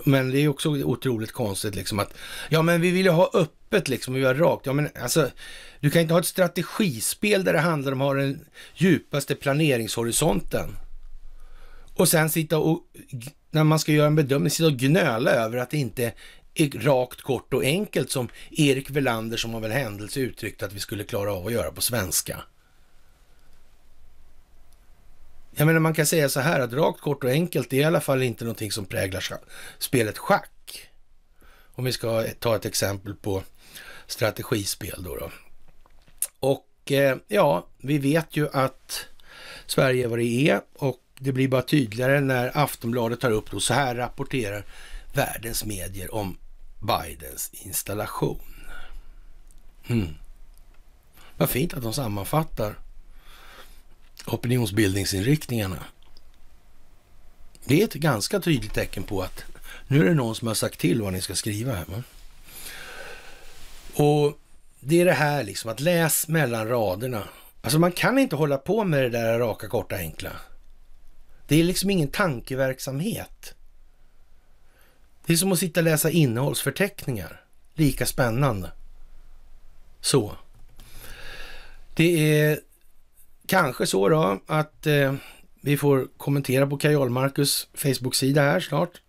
Men det är också otroligt konstigt liksom att, ja men vi vill ju ha öppet liksom, vi vill rakt. Ja men alltså, du kan inte ha ett strategispel där det handlar om att ha den djupaste planeringshorisonten. Och sen sitta och när man ska göra en bedömning, sitta och gnöla över att det inte är rakt, kort och enkelt som Erik Velander som av en händelse uttryckte att vi skulle klara av att göra på svenska. Jag menar, man kan säga så här att rakt, kort och enkelt är i alla fall inte någonting som präglar spelet schack. Om vi ska ta ett exempel på strategispel då. då. Och eh, ja, vi vet ju att Sverige är vad det är och det blir bara tydligare när Aftonbladet tar upp då, så här rapporterar världens medier om Bidens installation. Mm. Vad fint att de sammanfattar opinionsbildningsinriktningarna. Det är ett ganska tydligt tecken på att nu är det någon som har sagt till vad ni ska skriva här. Va? Och det är det här liksom, att läs mellan raderna. Alltså man kan inte hålla på med det där raka, korta, enkla. Det är liksom ingen tankeverksamhet. Det är som att sitta och läsa innehållsförteckningar. Lika spännande. Så. Det är kanske så då att eh, vi får kommentera på Kajal Marcus Facebook-sida här snart.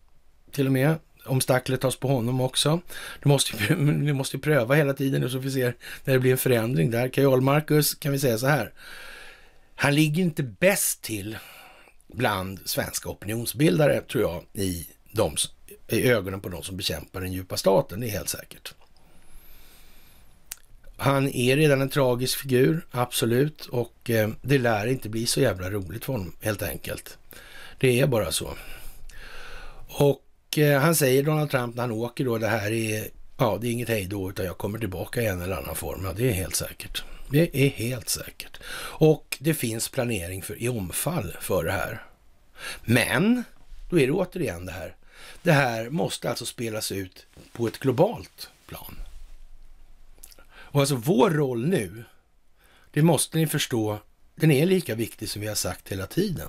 Till och med om stacklet tas på honom också. Du måste, ju, måste pröva hela tiden nu så vi ser när det blir en förändring där. Kajal Marcus kan vi säga så här. Han ligger inte bäst till bland svenska opinionsbildare, tror jag, i, de, i ögonen på de som bekämpar den djupa staten. Det är helt säkert. Han är redan en tragisk figur, absolut, och eh, det lär inte bli så jävla roligt för honom, helt enkelt. Det är bara så. Och eh, han säger, Donald Trump, när han åker då, det här är, ja, det är inget hejdå, utan jag kommer tillbaka i en eller annan form. Ja, det är helt säkert. Det är helt säkert. Och det finns planering för, i omfall för det här. Men, då är det återigen det här. Det här måste alltså spelas ut på ett globalt plan. Och alltså vår roll nu, det måste ni förstå, den är lika viktig som vi har sagt hela tiden.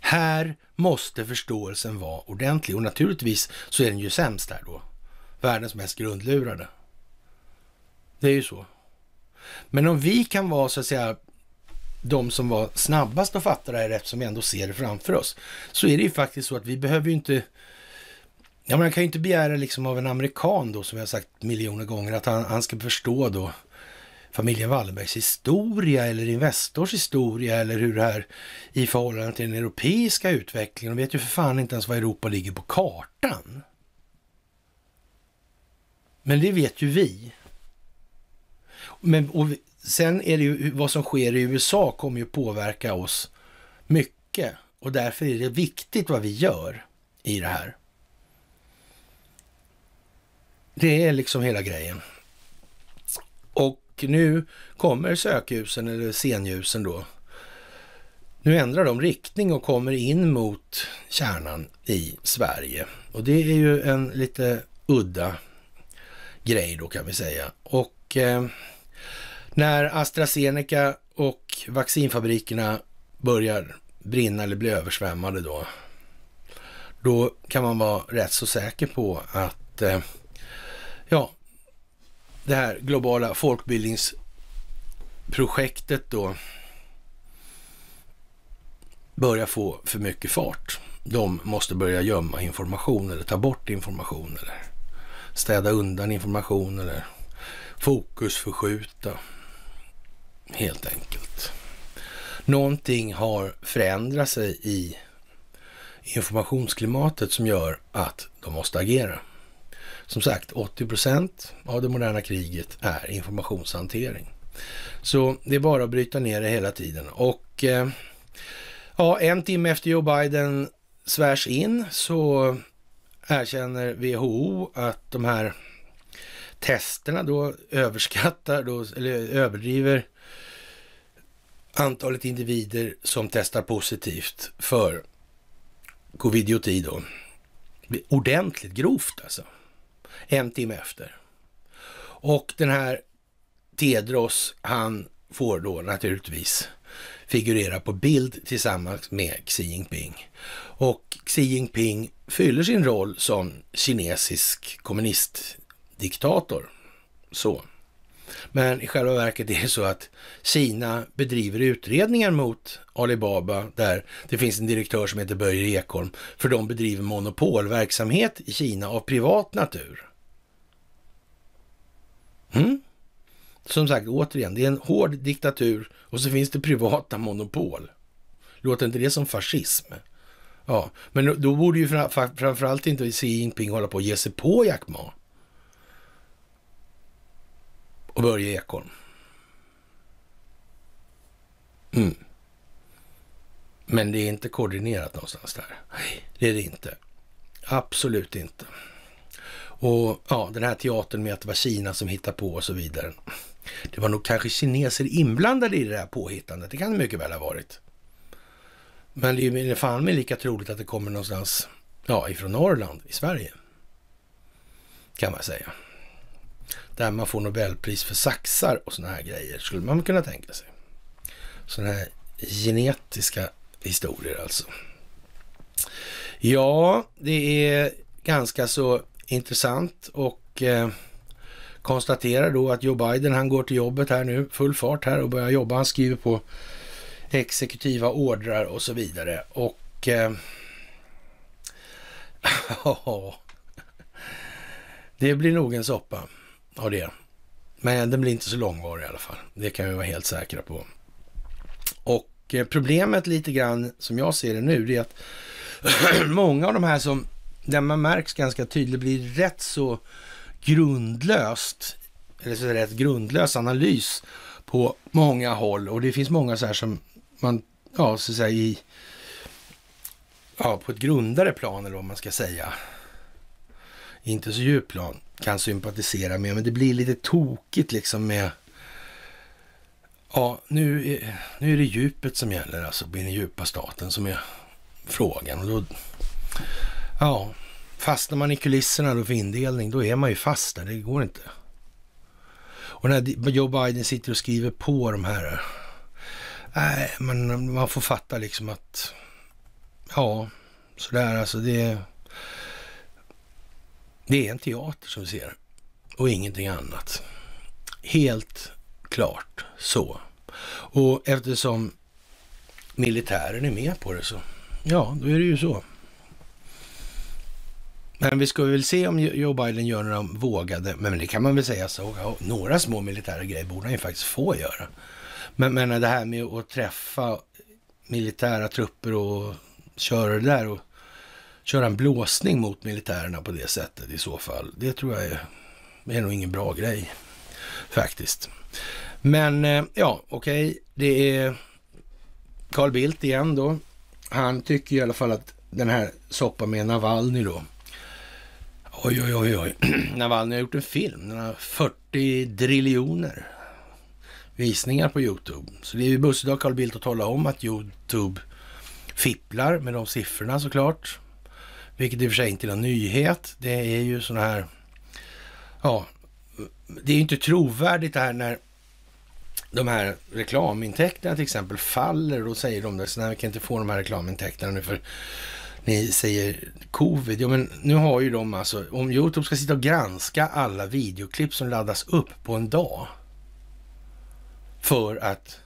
Här måste förståelsen vara ordentlig och naturligtvis så är den ju sämst här då. Världens mest grundlurade. Det är ju så. Men om vi kan vara så att säga de som var snabbast att fatta det här eftersom vi ändå ser det framför oss, så är det ju faktiskt så att vi behöver ju inte Ja, man kan ju inte begära liksom av en amerikan då, som jag sagt miljoner gånger, att han, han ska förstå då familjen Wallenbergs historia eller Investors historia eller hur det här i förhållande till den europeiska utvecklingen. De vet ju för fan inte ens var Europa ligger på kartan. Men det vet ju vi. Men, och sen är det ju vad som sker i USA kommer ju påverka oss mycket och därför är det viktigt vad vi gör i det här. Det är liksom hela grejen. Och nu kommer sökljusen eller scenljusen. då. Nu ändrar de riktning och kommer in mot kärnan i Sverige. Och det är ju en lite udda grej då kan vi säga. Och eh, när AstraZeneca och vaccinfabrikerna börjar brinna eller bli översvämmade då, då kan man vara rätt så säker på att eh, ja, det här globala folkbildningsprojektet då börjar få för mycket fart. De måste börja gömma information eller ta bort information eller städa undan information eller fokusförskjuta helt enkelt. Någonting har förändrat sig i informationsklimatet som gör att de måste agera. Som sagt, 80 procent av det moderna kriget är informationshantering. Så det är bara att bryta ner det hela tiden. Och eh, ja, en timme efter Joe Biden svärs in så erkänner WHO att de här testerna då överskattar, då, eller överdriver antalet individer som testar positivt för covidioti då, ordentligt grovt alltså, en timme efter. Och den här Tedros, han får då naturligtvis figurera på bild tillsammans med Xi Jinping. Och Xi Jinping fyller sin roll som kinesisk kommunistdiktator. Så. Men i själva verket är det så att Kina bedriver utredningar mot Alibaba där det finns en direktör som heter Börje Ekholm. För de bedriver monopolverksamhet i Kina av privat natur. Mm. Som sagt, återigen, det är en hård diktatur och så finns det privata monopol. Låter inte det som fascism? Ja, men då borde ju framförallt inte Xi Jinping hålla på och ge sig på Jack Ma och Börje Ekholm. Mm. Men det är inte koordinerat någonstans där. Det är det inte. Absolut inte. Och ja, den här teatern med att det var Kina som hittade på och så vidare. Det var nog kanske kineser inblandade i det här påhittandet. Det kan det mycket väl ha varit. Men det är ju fan mig lika troligt att det kommer någonstans, ja, ifrån Norrland i Sverige. Kan man säga där man får Nobelpris för saxar och sådana här grejer, skulle man kunna tänka sig. Sådana här genetiska historier alltså. Ja, det är ganska så intressant och eh, konstaterar då att Joe Biden, han går till jobbet här nu, full fart här och börjar jobba. Han skriver på exekutiva ordrar och så vidare. Och... Eh, det blir nog en soppa. Ja, det. Men den blir inte så långvarig i alla fall. Det kan vi vara helt säkra på. Och eh, problemet lite grann som jag ser det nu, är att många av de här som, där man märks ganska tydligt, blir rätt så grundlöst, eller så rätt grundlös analys på många håll. Och det finns många så här som man, ja, så att säga i, ja, på ett grundare plan eller vad man ska säga. Inte så djup plan kan sympatisera med. Men det blir lite tokigt liksom med... Ja, nu är, nu är det djupet som gäller, alltså den djupa staten som är frågan. Och då, ja, fastnar man i kulisserna då för indelning, då är man ju fast där. Det går inte. Och när Joe Biden sitter och skriver på de här... Nej, äh, man, man får fatta liksom att... Ja, sådär alltså. Det, det är en teater som vi ser och ingenting annat. Helt klart så. Och eftersom militären är med på det så, ja, då är det ju så. Men vi ska väl se om Joe Biden gör några vågade, men det kan man väl säga så, några små militära grejer borde han ju faktiskt få göra. Men, men det här med att träffa militära trupper och köra det där och köra en blåsning mot militärerna på det sättet i så fall. Det tror jag är, är nog ingen bra grej faktiskt. Men eh, ja, okej, okay. det är Carl Bildt igen då. Han tycker i alla fall att den här soppan med Navalny då. Oj, oj, oj, oj. Navalny har gjort en film. Den har 40 driljoner visningar på Youtube. Så det är ju bussigt av Carl Bildt att tala om att Youtube fipplar med de siffrorna såklart. Vilket i och för sig inte är någon nyhet. Det är ju sådana här, ja, det är ju inte trovärdigt det här när de här reklamintäkterna till exempel faller. Då säger de där, så nej, vi kan inte få de här reklamintäkterna nu för ni säger covid. Ja, men nu har ju de alltså, om Youtube ska sitta och granska alla videoklipp som laddas upp på en dag för att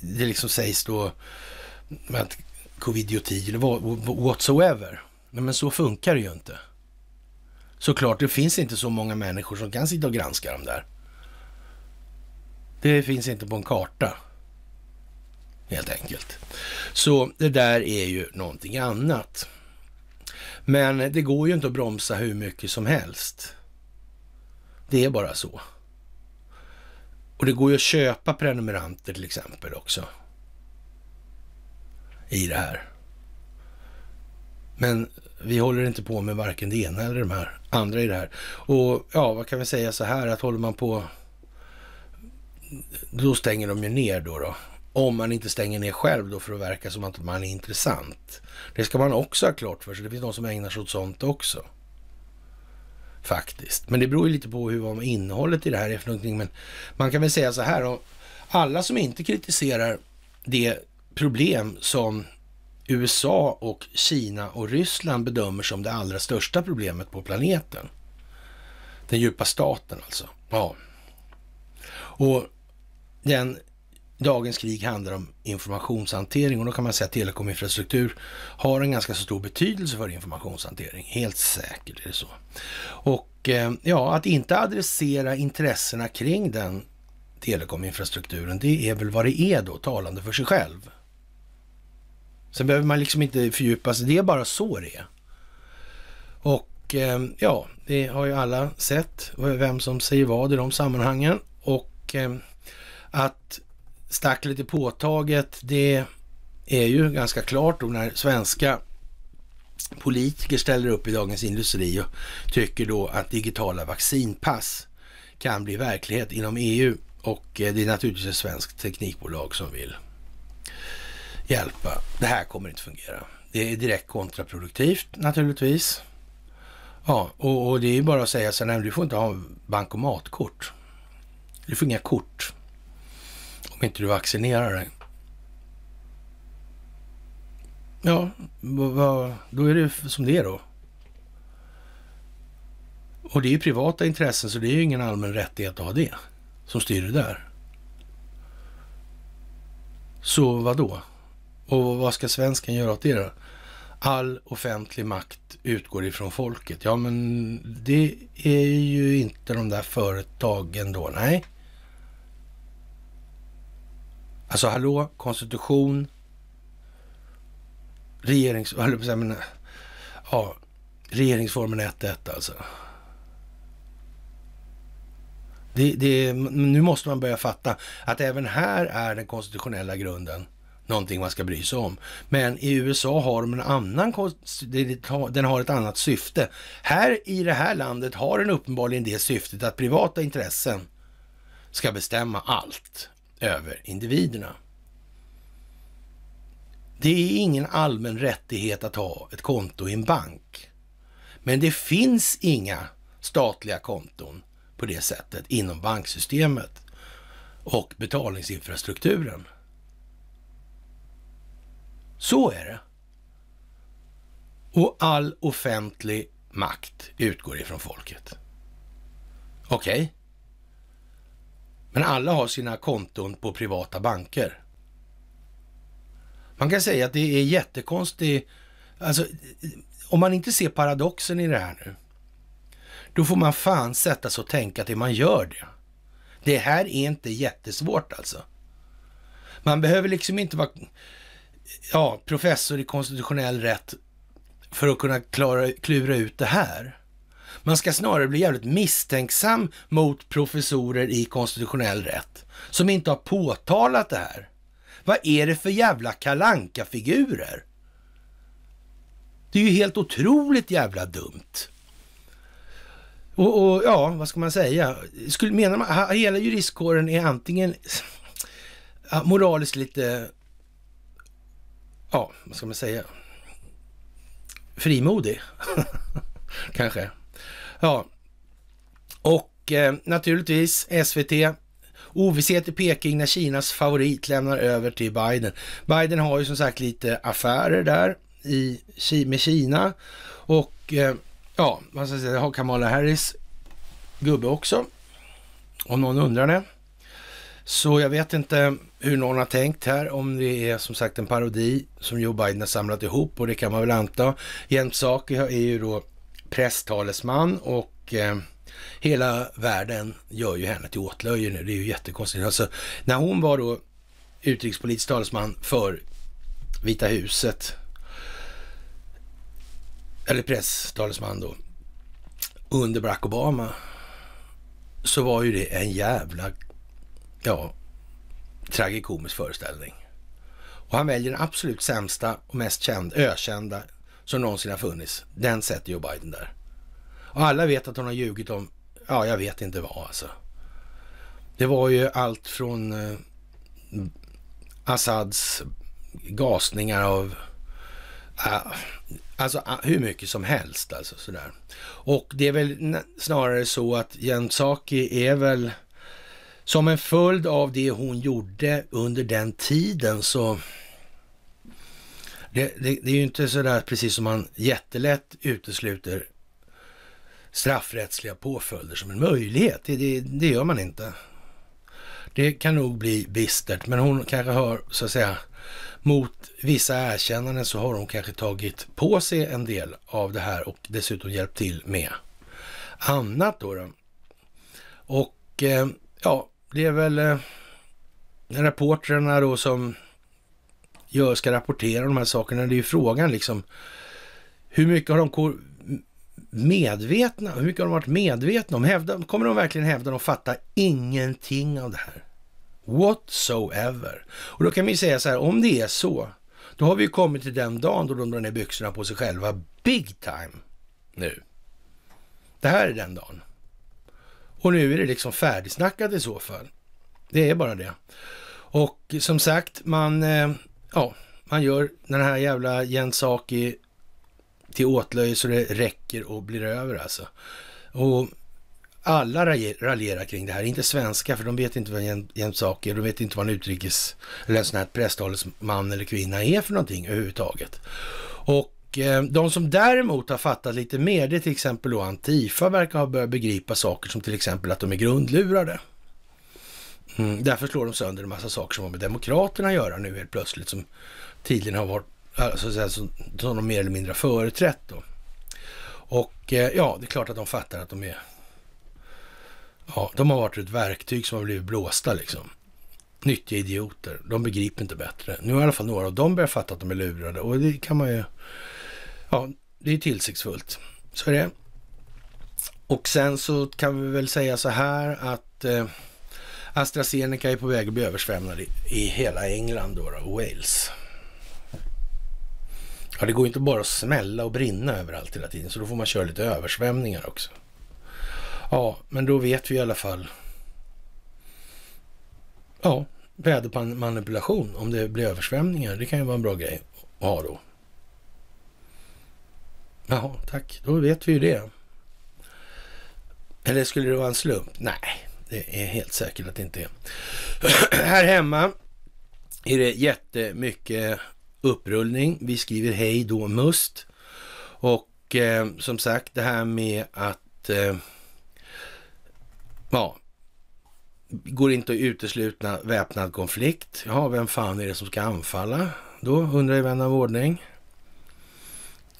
det liksom sägs då att covidioti eller whatsoever. Nej, men så funkar det ju inte. Såklart, det finns inte så många människor som kan sitta och granska dem där. Det finns inte på en karta. Helt enkelt. Så det där är ju någonting annat. Men det går ju inte att bromsa hur mycket som helst. Det är bara så. Och det går ju att köpa prenumeranter till exempel också i det här. Men vi håller inte på med varken det ena eller de här andra i det här. Och ja, vad kan vi säga så här att håller man på, då stänger de ju ner då. då. Om man inte stänger ner själv då för att verka som att man är intressant. Det ska man också ha klart för sig. Det finns de som ägnar sig åt sånt också. Faktiskt. Men det beror ju lite på hur vad innehållet i det här är för någonting. Men man kan väl säga så här. Alla som inte kritiserar det problem som USA och Kina och Ryssland bedömer som det allra största problemet på planeten. Den djupa staten alltså. Ja. Och den dagens krig handlar om informationshantering och då kan man säga att telekominfrastruktur har en ganska stor betydelse för informationshantering. Helt säkert är det så. Och eh, ja, att inte adressera intressena kring den telekominfrastrukturen, det är väl vad det är då, talande för sig själv. Sen behöver man liksom inte fördjupa sig. Det är bara så det är. Och eh, ja, det har ju alla sett vem som säger vad i de sammanhangen. Och eh, att stacklet är påtaget, det är ju ganska klart då när svenska politiker ställer upp i Dagens Industri och tycker då att digitala vaccinpass kan bli verklighet inom EU och eh, det är naturligtvis ett svenskt teknikbolag som vill hjälpa. Det här kommer inte fungera. Det är direkt kontraproduktivt naturligtvis. Ja, och, och det är ju bara att säga så här. du får inte ha bankomatkort. Du får inga kort om inte du vaccinerar dig. Ja, då är det som det är då. Och det är ju privata intressen, så det är ju ingen allmän rättighet att ha det som styr det där. Så vad då? Och vad ska svensken göra åt det då? All offentlig makt utgår ifrån folket. Ja, men det är ju inte de där företagen då, nej. Alltså hallå, konstitution, regerings... Men, ja, regeringsformen 1.1 alltså. Det, det, nu måste man börja fatta att även här är den konstitutionella grunden någonting man ska bry sig om. Men i USA har de en annan, den har ett annat syfte. Här i det här landet har den uppenbarligen det syftet att privata intressen ska bestämma allt över individerna. Det är ingen allmän rättighet att ha ett konto i en bank. Men det finns inga statliga konton på det sättet inom banksystemet och betalningsinfrastrukturen. Så är det. Och all offentlig makt utgår ifrån folket. Okej. Okay. Men alla har sina konton på privata banker. Man kan säga att det är jättekonstigt. Alltså, om man inte ser paradoxen i det här nu, då får man fan sätta sig och tänka till man gör det. Det här är inte jättesvårt alltså. Man behöver liksom inte vara ja, professor i konstitutionell rätt för att kunna klara, klura ut det här. Man ska snarare bli jävligt misstänksam mot professorer i konstitutionell rätt som inte har påtalat det här. Vad är det för jävla kalanka figurer Det är ju helt otroligt jävla dumt. Och, och ja, vad ska man säga? Skulle, menar man, hela juristkåren är antingen moraliskt lite ja, vad ska man säga? Frimodig, kanske. Ja, och eh, naturligtvis SVT. Ovisshet i Peking när Kinas favorit lämnar över till Biden. Biden har ju som sagt lite affärer där i, med Kina och eh, ja, vad ska jag säga, det har Kamala Harris gubbe också. Om någon undrar det. Så jag vet inte hur någon har tänkt här, om det är som sagt en parodi som Joe Biden har samlat ihop och det kan man väl anta. Jens Saki är ju då presstalesman och eh, hela världen gör ju henne till åtlöje nu. Det är ju jättekonstigt. Alltså, när hon var då utrikespolitisk talesman för Vita huset, eller presstalesman då, under Barack Obama, så var ju det en jävla, ja, tragikomisk föreställning. Och han väljer den absolut sämsta och mest känd, ökända som någonsin har funnits. Den sätter Joe Biden där. Och alla vet att hon har ljugit om, ja jag vet inte vad alltså. Det var ju allt från eh, Assads gasningar av Uh, alltså hur mycket som helst alltså sådär. Och det är väl snarare så att Jensaki är väl som en följd av det hon gjorde under den tiden så det, det, det är ju inte sådär precis som man jättelätt utesluter straffrättsliga påföljder som en möjlighet. Det, det, det, gör man inte. Det kan nog bli bistert, men hon kanske har, så att säga, mot vissa erkännanden så har hon kanske tagit på sig en del av det här och dessutom hjälpt till med annat då. då. Och eh, ja, det är väl eh, rapporterna då som gör, ska rapportera de här sakerna. Det är ju frågan liksom, hur mycket har de medvetna, hur mycket har de varit medvetna om? Hävda, kommer de verkligen hävda att de fattar ingenting av det här? Whatsoever. Och då kan vi säga så här, om det är så, då har vi kommit till den dagen då de drar ner byxorna på sig själva big time nu. Det här är den dagen. Och nu är det liksom färdigsnackat i så fall. Det är bara det. Och som sagt, man, eh, ja, man gör den här jävla Jens Saki till åtlöje så det räcker och blir över alltså. Och alla raljerar kring det här, inte svenska för de vet inte vad Jens Saki är, de vet inte vad en utrikes eller en sån här presstalesman eller kvinna är för någonting överhuvudtaget. Och Eh, de som däremot har fattat lite mer, det är till exempel då Antifa verkar ha börjat begripa saker som till exempel att de är grundlurade. Mm, därför slår de sönder en massa saker som har med Demokraterna att göra nu helt plötsligt, som tydligen har varit, eh, så här, som, som de mer eller mindre har företrätt då. Och eh, ja, det är klart att de fattar att de är... Ja, de har varit ett verktyg som har blivit blåsta liksom nyttiga idioter. De begriper inte bättre. Nu har i alla fall några av dem börjat fatta att de är lurade och det kan man ju Ja, det är tillsiktsfullt. Så är det. Och sen så kan vi väl säga så här att eh, AstraZeneca är på väg att bli översvämmad i, i hela England då, då, Wales. Ja, det går inte bara att smälla och brinna överallt hela tiden, så då får man köra lite översvämningar också. Ja, men då vet vi i alla fall. Ja, vädermanipulation om det blir översvämningar, det kan ju vara en bra grej att ha då. Jaha, tack. Då vet vi ju det. Eller skulle det vara en slump? Nej, det är helt säkert att det inte är. Här hemma är det jättemycket upprullning. Vi skriver hej då must. Och eh, som sagt, det här med att eh, ja, går inte att utesluta väpnad konflikt. Ja, vem fan är det som ska anfalla då, undrar ju vän av ordning.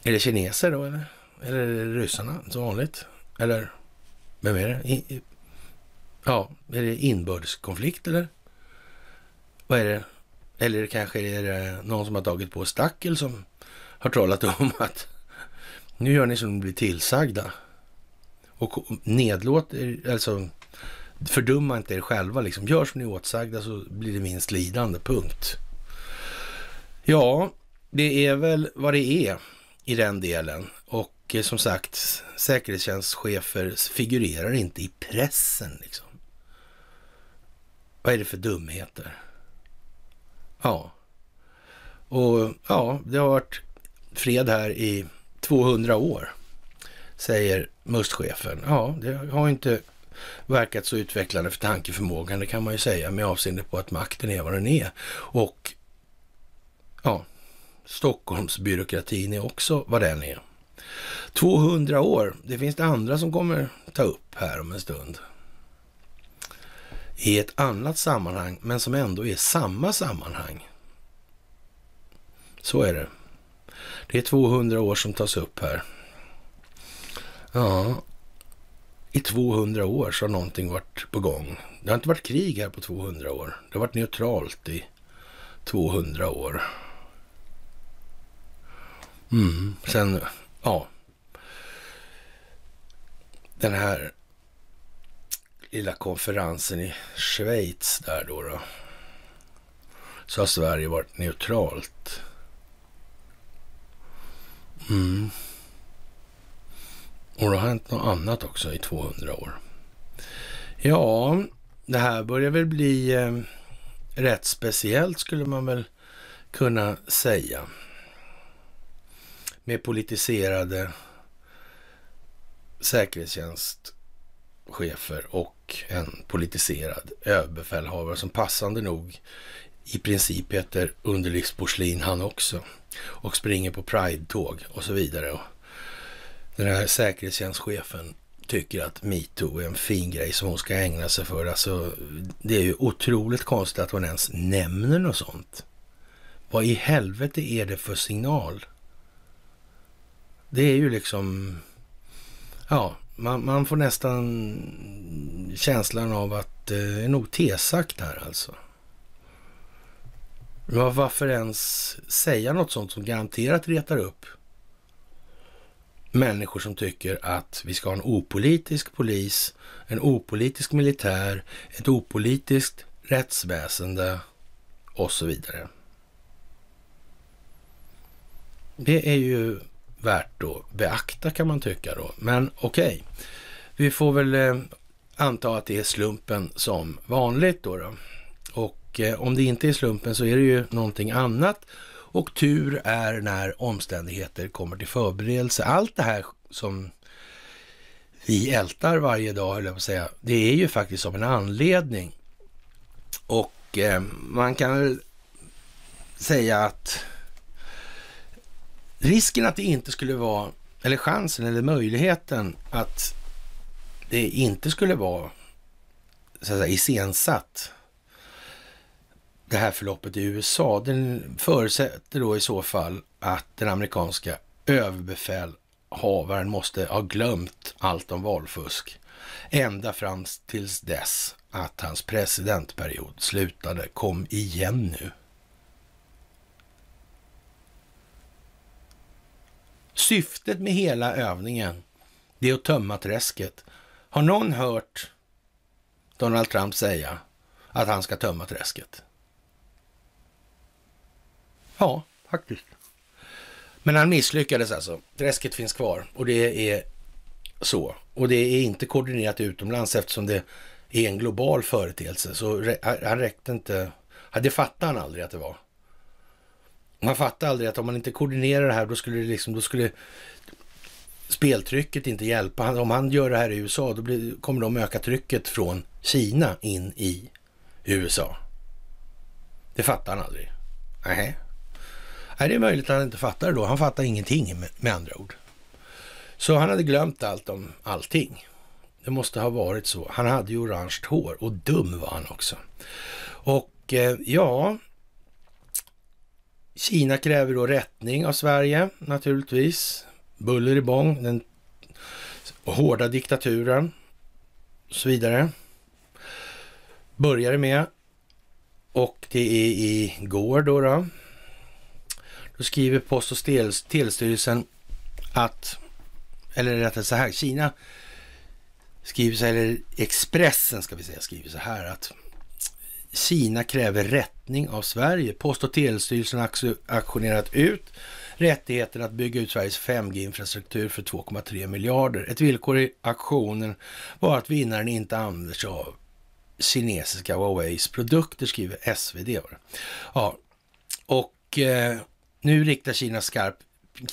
Är det kineser då eller? Eller är det ryssarna som vanligt? Eller vem är det? I, ja, är det inbördeskonflikt eller? Vad är det? Eller kanske är det någon som har tagit på stackel som har talat om att nu gör ni som ni blir tillsagda. Och nedlåt alltså fördumma inte er själva liksom. Gör som ni är åtsagda så blir det minst lidande, punkt. Ja, det är väl vad det är i den delen. Och eh, som sagt, säkerhetstjänstchefer figurerar inte i pressen. Liksom. Vad är det för dumheter? Ja. Och ja, det har varit fred här i 200 år, säger mustchefen. Ja, det har inte verkat så utvecklande för tankeförmågan, det kan man ju säga, med avseende på att makten är vad den är. Och ja, Stockholmsbyråkratin är också vad den är. 200 år, det finns det andra som kommer ta upp här om en stund. I ett annat sammanhang, men som ändå är samma sammanhang. Så är det. Det är 200 år som tas upp här. Ja, i 200 år så har någonting varit på gång. Det har inte varit krig här på 200 år. Det har varit neutralt i 200 år. Mm. Sen, ja. Den här lilla konferensen i Schweiz där då. då så har Sverige varit neutralt. Mm. Och det har hänt något annat också i 200 år. Ja, det här börjar väl bli eh, rätt speciellt skulle man väl kunna säga med politiserade säkerhetstjänstchefer och en politiserad överbefälhavare som passande nog i princip heter underlivsporslin han också och springer på Pride-tåg och så vidare. Den här säkerhetstjänstchefen tycker att metoo är en fin grej som hon ska ägna sig för. Alltså, det är ju otroligt konstigt att hon ens nämner något sånt. Vad i helvete är det för signal? Det är ju liksom... Ja, man, man får nästan känslan av att det är nog tesagt här alltså. Men varför ens säga något sånt som garanterat retar upp människor som tycker att vi ska ha en opolitisk polis, en opolitisk militär, ett opolitiskt rättsväsende och så vidare. Det är ju värt att beakta kan man tycka då. Men okej, okay. vi får väl eh, anta att det är slumpen som vanligt då. då. Och eh, om det inte är slumpen så är det ju någonting annat. Och tur är när omständigheter kommer till förberedelse. Allt det här som vi ältar varje dag, höll jag säga, det är ju faktiskt av en anledning. Och eh, man kan väl säga att risken att det inte skulle vara, eller chansen eller möjligheten att det inte skulle vara så att säga, iscensatt det här förloppet i USA, den förutsätter då i så fall att den amerikanska överbefälhavaren måste ha glömt allt om valfusk ända fram tills dess att hans presidentperiod slutade. Kom igen nu. Syftet med hela övningen, det är att tömma träsket. Har någon hört Donald Trump säga att han ska tömma träsket? Ja, faktiskt. Men han misslyckades alltså. Träsket finns kvar och det är så. Och det är inte koordinerat utomlands eftersom det är en global företeelse. Så han räckte inte, det fattade han aldrig att det var. Man fattar aldrig att om man inte koordinerar det här då skulle det liksom, då skulle speltrycket inte hjälpa. Om han gör det här i USA då blir, kommer de öka trycket från Kina in i USA. Det fattar han aldrig. Nej. Nej, det är möjligt att han inte fattar då. Han fattar ingenting med andra ord. Så han hade glömt allt om allting. Det måste ha varit så. Han hade ju orange hår och dum var han också. Och eh, ja, Kina kräver då rättning av Sverige naturligtvis. Buller i bång, den hårda diktaturen och så vidare. Börjar det med och det är igår då. Då, då skriver Post och telestyrelsen att, eller rättare så här, Kina skriver så här, eller Expressen ska vi säga, skriver så här att Kina kräver rätt beskattning av Sverige. Post och telestyrelsen har auktionerat ut rättigheten att bygga ut Sveriges 5G-infrastruktur för 2,3 miljarder. Ett villkor i auktionen var att vinnaren inte använder sig av kinesiska Huaweis produkter, skriver SvD. Ja, och eh, nu riktar Kina skarp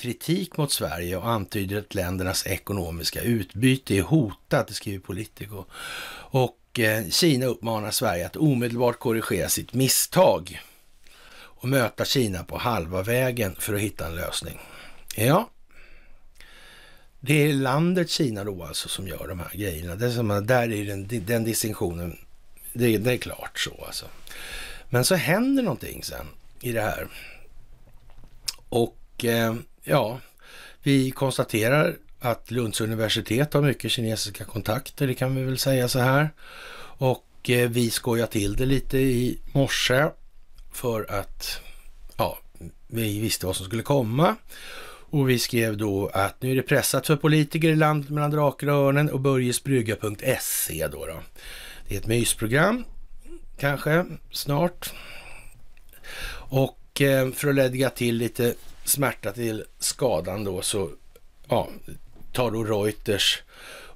kritik mot Sverige och antyder att ländernas ekonomiska utbyte är hotat, skriver Politico. Och Eh, Kina uppmanar Sverige att omedelbart korrigera sitt misstag och möta Kina på halva vägen för att hitta en lösning. Ja, det är landet Kina då alltså som gör de här grejerna. Det är som, där är den, den distinktionen, det, det är klart så alltså. Men så händer någonting sen i det här. Och eh, ja, vi konstaterar att Lunds universitet har mycket kinesiska kontakter, det kan vi väl säga så här. Och eh, vi skojade till det lite i morse för att ja, vi visste vad som skulle komma. Och vi skrev då att nu är det pressat för politiker i landet mellan Drakar och Örnen och Börjesbrygga.se då, då. Det är ett mysprogram, kanske snart. Och eh, för att lägga till lite smärta till skadan då så ja, tar då Reuters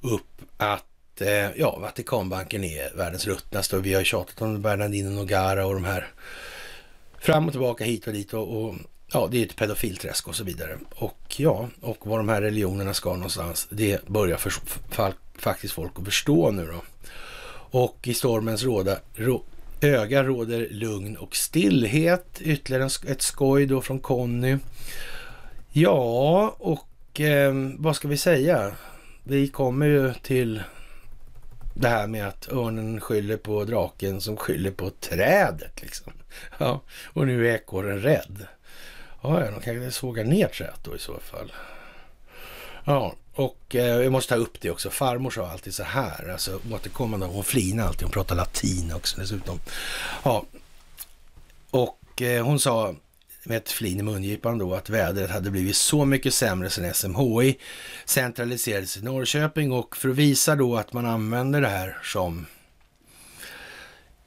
upp att eh, ja, Vatikanbanken är världens ruttnaste och vi har tjatat om Bernardino Nogara och de här fram och tillbaka hit och dit och, och ja, det är ett pedofilträsk och så vidare. Och ja, och var de här religionerna ska någonstans, det börjar för, för, faktiskt folk att förstå nu då. Och i stormens råda, rå, öga råder lugn och stillhet. Ytterligare ett skoj då från Conny. Ja, och och eh, vad ska vi säga? Vi kommer ju till det här med att örnen skyller på draken som skyller på trädet. Liksom. Ja, och nu är ekorren rädd. Ja, de kanske sågar ner trädet då i så fall. Ja, och eh, jag måste ta upp det också. Farmor sa alltid så här, alltså återkommande. Hon flinade alltid. Hon pratade latin också dessutom. Ja, och eh, hon sa med ett flin i mungipan då att vädret hade blivit så mycket sämre sen SMHI centraliserades i Norrköping och för att visa då att man använder det här som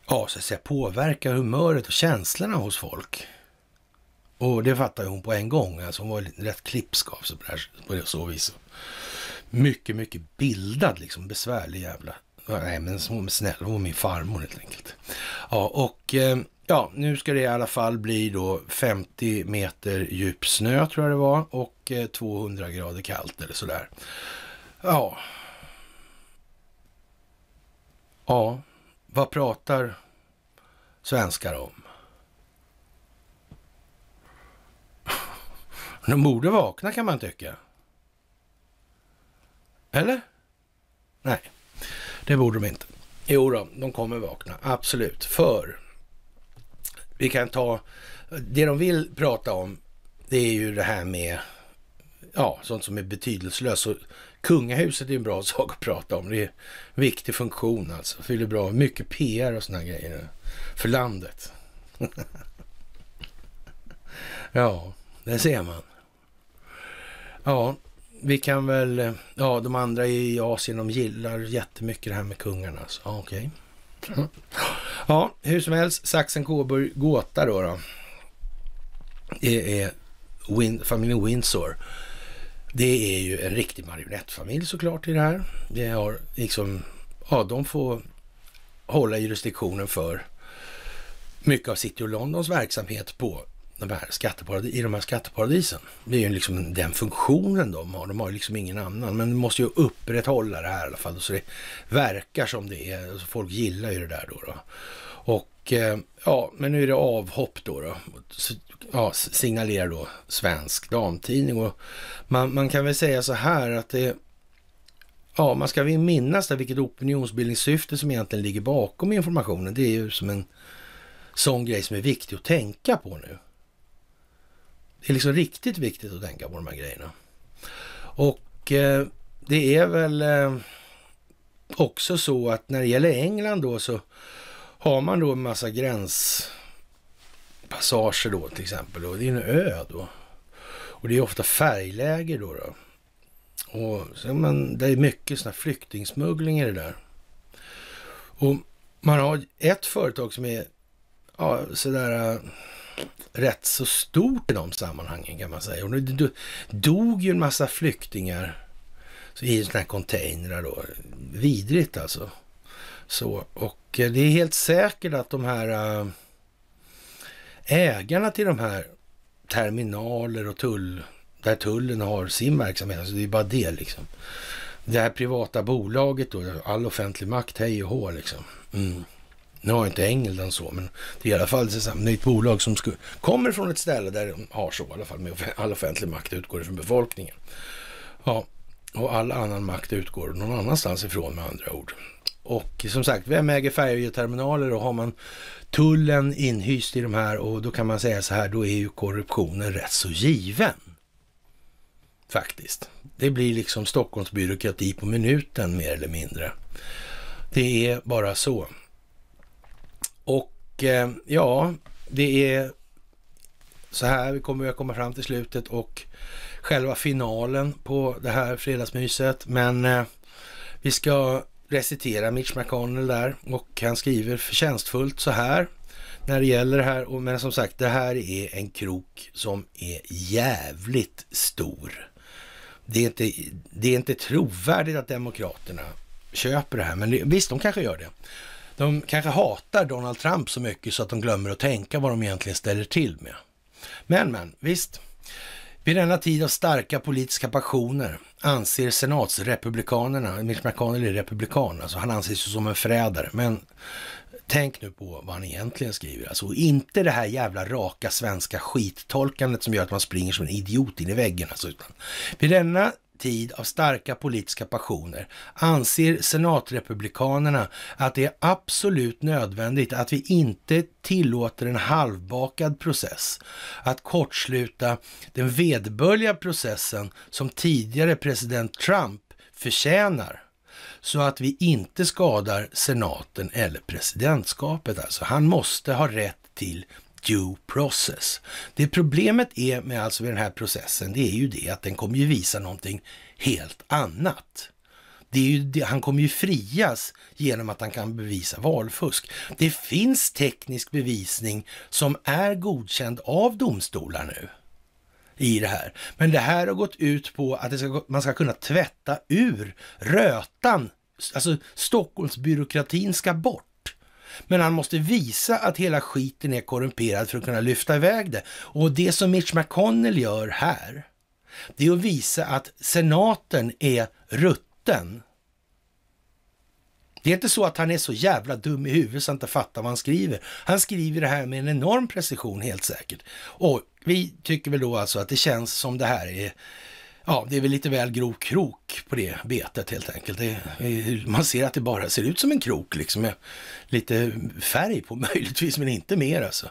ja, så att säga påverkar humöret och känslorna hos folk. Och det fattade hon på en gång. Alltså hon var rätt klipsk av sig på, det, så vis. Mycket, mycket bildad liksom. Besvärlig jävla. Nej, men hon var snäll. Hon var min farmor helt enkelt. Ja, och eh, Ja, nu ska det i alla fall bli då 50 meter djup snö tror jag det var och 200 eh, grader kallt eller sådär. Ja. Ja, vad pratar svenskar om? De borde vakna kan man tycka. Eller? Nej, det borde de inte. Jo då, de kommer vakna, absolut. För vi kan ta, det de vill prata om, det är ju det här med, ja, sånt som är betydelselöst. kungahuset är en bra sak att prata om. Det är en viktig funktion alltså. Fyller bra, mycket PR och såna grejer för landet. ja, det ser man. Ja, vi kan väl, ja de andra i Asien de gillar jättemycket det här med kungarna. Alltså. Okej. Okay. Ja, hur som helst, Sachsen-Coburg gåta då, då. Det är Win familjen Windsor. Det är ju en riktig marionettfamilj såklart i det här. Det har liksom, ja de får hålla jurisdiktionen för mycket av City och Londons verksamhet på de här skatteparadis, i de här skatteparadisen. Det är ju liksom den funktionen de har. De har ju liksom ingen annan. Men de måste ju upprätthålla det här i alla fall. Så det verkar som det är. Alltså folk gillar ju det där då. då. Och eh, ja, men nu är det avhopp då. då. Ja, signalerar då Svensk Damtidning. Och man, man kan väl säga så här att det Ja, man ska väl minnas där vilket opinionsbildningssyfte som egentligen ligger bakom informationen. Det är ju som en sån grej som är viktig att tänka på nu. Det är liksom riktigt viktigt att tänka på de här grejerna. Och eh, det är väl eh, också så att när det gäller England då så har man då en massa gränspassager då till exempel. Och det är en ö då. Och det är ofta färgläger då. då. Och så, men, det är mycket sån flyktingsmuggling i det där. Och man har ett företag som är ja, sådär rätt så stort i de sammanhangen kan man säga. Och det dog ju en massa flyktingar i sådana här containrar då. Vidrigt alltså. Så, och eh, det är helt säkert att de här eh, ägarna till de här terminaler och tull, där tullen har sin verksamhet, alltså det är bara det liksom. Det här privata bolaget då, all offentlig makt, hej och hå liksom. Mm. Nu har inte England så, men det är i alla fall ett nytt bolag som skulle, kommer från ett ställe där de har så i alla fall. Med all offentlig makt utgår från befolkningen. Ja, och all annan makt utgår någon annanstans ifrån med andra ord. Och som sagt, vem äger färjeterminaler och har man tullen inhyst i de här och då kan man säga så här, då är ju korruptionen rätt så given. Faktiskt. Det blir liksom Stockholms på minuten mer eller mindre. Det är bara så. Och eh, ja, det är så här vi kommer att komma fram till slutet och själva finalen på det här fredagsmyset. Men eh, vi ska recitera Mitch McConnell där och han skriver förtjänstfullt så här när det gäller det här. Men som sagt, det här är en krok som är jävligt stor. Det är inte, det är inte trovärdigt att Demokraterna köper det här, men det, visst, de kanske gör det. De kanske hatar Donald Trump så mycket så att de glömmer att tänka vad de egentligen ställer till med. Men, men, visst. Vid denna tid av starka politiska passioner anser senatsrepublikanerna, Mitch McConnell är republikan, alltså han anses ju som en förrädare, men tänk nu på vad han egentligen skriver. Alltså inte det här jävla raka svenska skittolkandet som gör att man springer som en idiot in i väggen. Alltså, utan vid denna tid av starka politiska passioner anser senatrepublikanerna att det är absolut nödvändigt att vi inte tillåter en halvbakad process att kortsluta den vedbölja processen som tidigare president Trump förtjänar så att vi inte skadar senaten eller presidentskapet. Alltså, han måste ha rätt till due process. Det problemet är med alltså den här processen, det är ju det att den kommer ju visa någonting helt annat. Det, han kommer ju frias genom att han kan bevisa valfusk. Det finns teknisk bevisning som är godkänd av domstolar nu i det här. Men det här har gått ut på att ska, man ska kunna tvätta ur rötan. Alltså Stockholmsbyråkratin ska bort. Men han måste visa att hela skiten är korrumperad för att kunna lyfta iväg det. Och det som Mitch McConnell gör här, det är att visa att senaten är rutten. Det är inte så att han är så jävla dum i huvudet så han inte fattar vad han skriver. Han skriver det här med en enorm precision helt säkert. Och vi tycker väl då alltså att det känns som det här är Ja, det är väl lite väl grov krok på det betet helt enkelt. Är, man ser att det bara ser ut som en krok liksom med lite färg på möjligtvis, men inte mer alltså.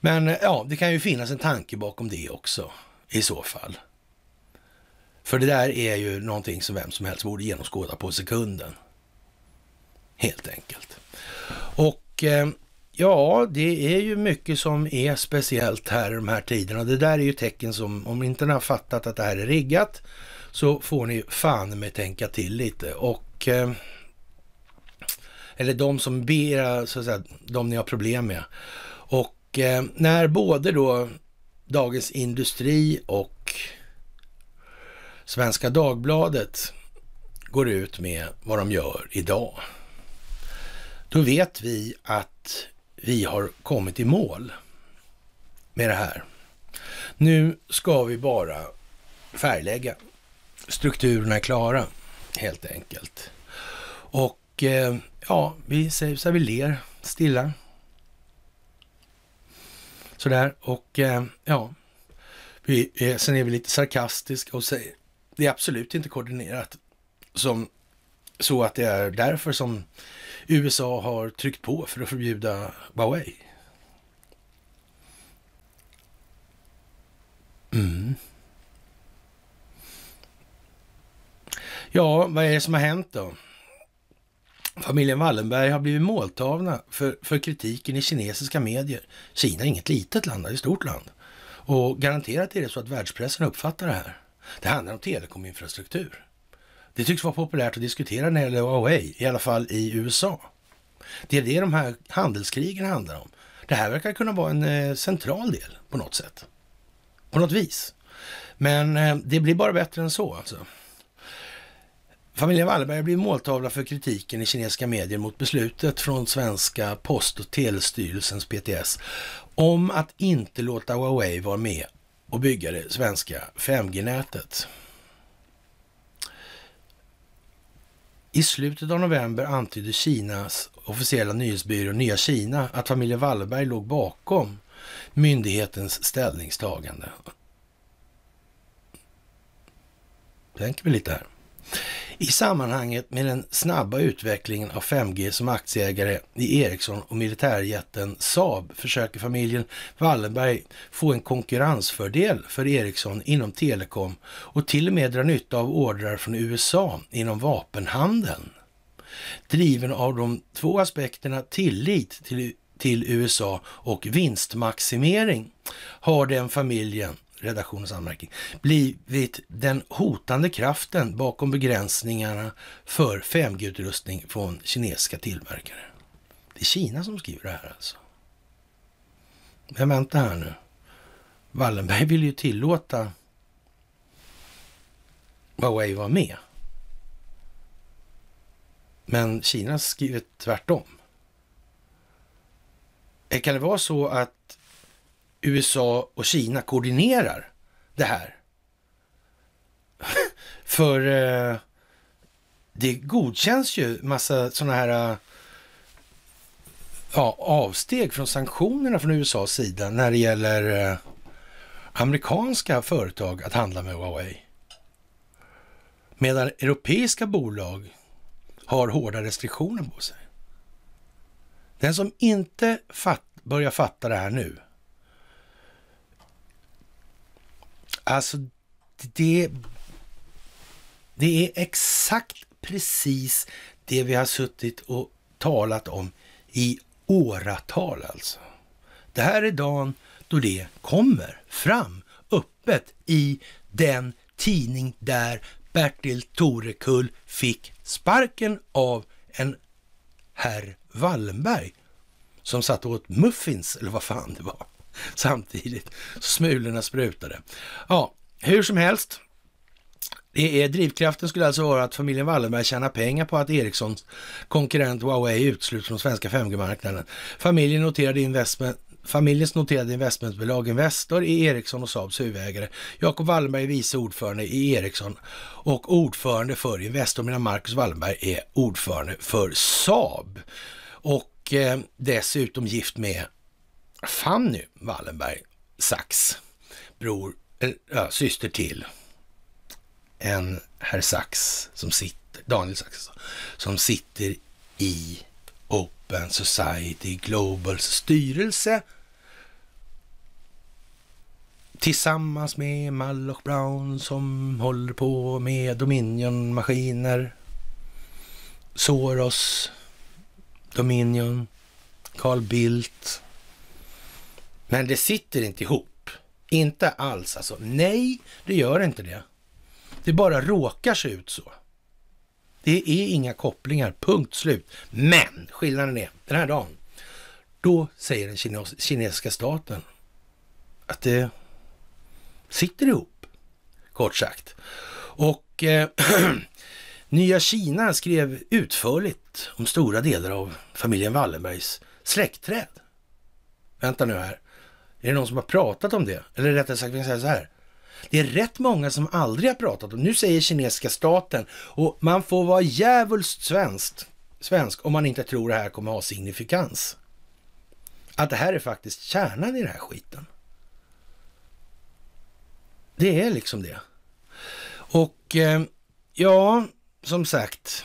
Men eh, ja, det kan ju finnas en tanke bakom det också i så fall. För det där är ju någonting som vem som helst borde genomskåda på sekunden. Helt enkelt. Och eh, Ja, det är ju mycket som är speciellt här i de här tiderna. Det där är ju tecken som, om inte ni har fattat att det här är riggat, så får ni fan med tänka till lite. Och... Eh, eller de som ber, så att säga, de ni har problem med. Och eh, när både då Dagens Industri och Svenska Dagbladet går ut med vad de gör idag, då vet vi att vi har kommit i mål med det här. Nu ska vi bara färglägga. Strukturerna är klara, helt enkelt. Och eh, ja, vi säger så här, vi ler stilla. Sådär, och eh, ja. Vi, eh, sen är vi lite sarkastiska och säger det är absolut inte koordinerat som så att det är därför som USA har tryckt på för att förbjuda Huawei. Mm. Ja, vad är det som har hänt då? Familjen Wallenberg har blivit måltavla för, för kritiken i kinesiska medier. Kina är inget litet land, det är ett stort land. Och garanterat är det så att världspressen uppfattar det här. Det handlar om telekominfrastruktur. Det tycks vara populärt att diskutera när det gäller Huawei, i alla fall i USA. Det är det de här handelskrigen handlar om. Det här verkar kunna vara en eh, central del på något sätt. På något vis. Men eh, det blir bara bättre än så alltså. Familjen Wallenberg har blivit måltavla för kritiken i kinesiska medier mot beslutet från svenska Post och telestyrelsens PTS om att inte låta Huawei vara med och bygga det svenska 5G-nätet. I slutet av november antydde Kinas officiella nyhetsbyrå Nya Kina att familjen Wallenberg låg bakom myndighetens ställningstagande. Tänker vi lite här. I sammanhanget med den snabba utvecklingen av 5G som aktieägare i Ericsson och militärjätten Saab försöker familjen Wallenberg få en konkurrensfördel för Ericsson inom telekom och till och med dra nytta av ordrar från USA inom vapenhandeln. Driven av de två aspekterna tillit till till USA och vinstmaximering har den familjen redaktionens anmärkning, blivit den hotande kraften bakom begränsningarna för 5G-utrustning från kinesiska tillverkare. Det är Kina som skriver det här alltså. Men vänta här nu. Wallenberg vill ju tillåta Huawei vara med. Men Kina skriver tvärtom. Eh, kan det vara så att USA och Kina koordinerar det här. För eh, det godkänns ju massa sådana här eh, ja, avsteg från sanktionerna från USAs sida när det gäller eh, amerikanska företag att handla med Huawei. Medan europeiska bolag har hårda restriktioner på sig. Den som inte fatt, börjar fatta det här nu, Alltså, det... Det är exakt precis det vi har suttit och talat om i åratal alltså. Det här är dagen då det kommer fram öppet i den tidning där Bertil Torekull fick sparken av en herr Wallenberg som satt och åt muffins eller vad fan det var. samtidigt. Smulorna sprutade. Ja, hur som helst. Det är, drivkraften skulle alltså vara att familjen Wallenberg tjänar pengar på att Ericssons konkurrent Huawei utesluts från svenska 5G-marknaden. Familjen noterade investment Familjens noterade investmentbolag Investor är Ericsson och Saabs huvudägare. Jacob Wallenberg är vice ordförande i Ericsson och ordförande för Investor medan Marcus Wallenberg är ordförande för Saab. Och eh, dessutom gift med Fanny Wallenberg Sachs, bror, äh, syster till en herr Sachs som sitter, Daniel Sachs, alltså, som sitter i Open Society Globals styrelse tillsammans med Malloch Brown som håller på med Dominion-maskiner. Soros, Dominion, Carl Bildt, men det sitter inte ihop. Inte alls alltså. Nej, det gör inte det. Det bara råkar se ut så. Det är inga kopplingar, punkt slut. Men skillnaden är, den här dagen, då säger den kines kinesiska staten att det sitter ihop, kort sagt. Och eh, Nya Kina skrev utförligt om stora delar av familjen Wallenbergs släktträd. Vänta nu här. Är det någon som har pratat om det? Eller rättare sagt, vi kan säga så här. Det är rätt många som aldrig har pratat om Nu säger kinesiska staten och man får vara djävulskt svenskt, svensk om man inte tror det här kommer ha signifikans. Att det här är faktiskt kärnan i den här skiten. Det är liksom det. Och eh, ja, som sagt,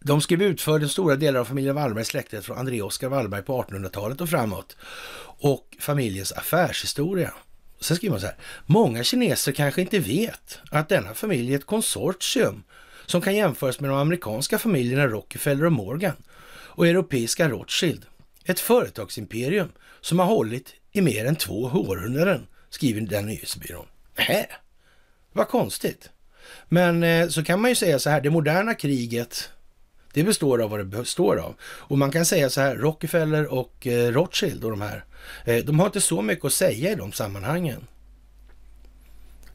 de skrev ut för den stora delar av familjen Wallberg släktet från André Oskar Wallberg på 1800-talet och framåt och familjens affärshistoria. Sen skriver man så här. Många kineser kanske inte vet att denna familj är ett konsortium som kan jämföras med de amerikanska familjerna Rockefeller och Morgan och europeiska Rothschild. Ett företagsimperium som har hållit i mer än två århundraden, skriver den nyhetsbyrån. Hä? Vad konstigt. Men eh, så kan man ju säga så här, det moderna kriget det består av vad det består av. Och man kan säga så här, Rockefeller och eh, Rothschild och de här, eh, de har inte så mycket att säga i de sammanhangen.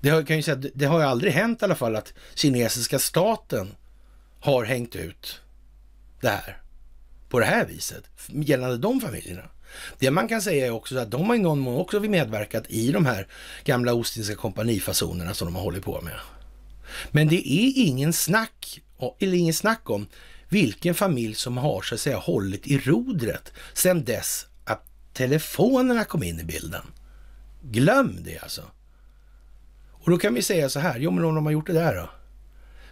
Det har, kan ju säga, det har ju aldrig hänt i alla fall att kinesiska staten har hängt ut det här på det här viset gällande de familjerna. Det man kan säga är också att de har i någon mån också medverkat i de här gamla Ostindiska kompanifasonerna som de har hållit på med. Men det är ingen snack, eller ingen snack om vilken familj som har så att säga hållit i rodret sedan dess att telefonerna kom in i bilden. Glöm det alltså. Och då kan vi säga så här, jo men om de har gjort det där då?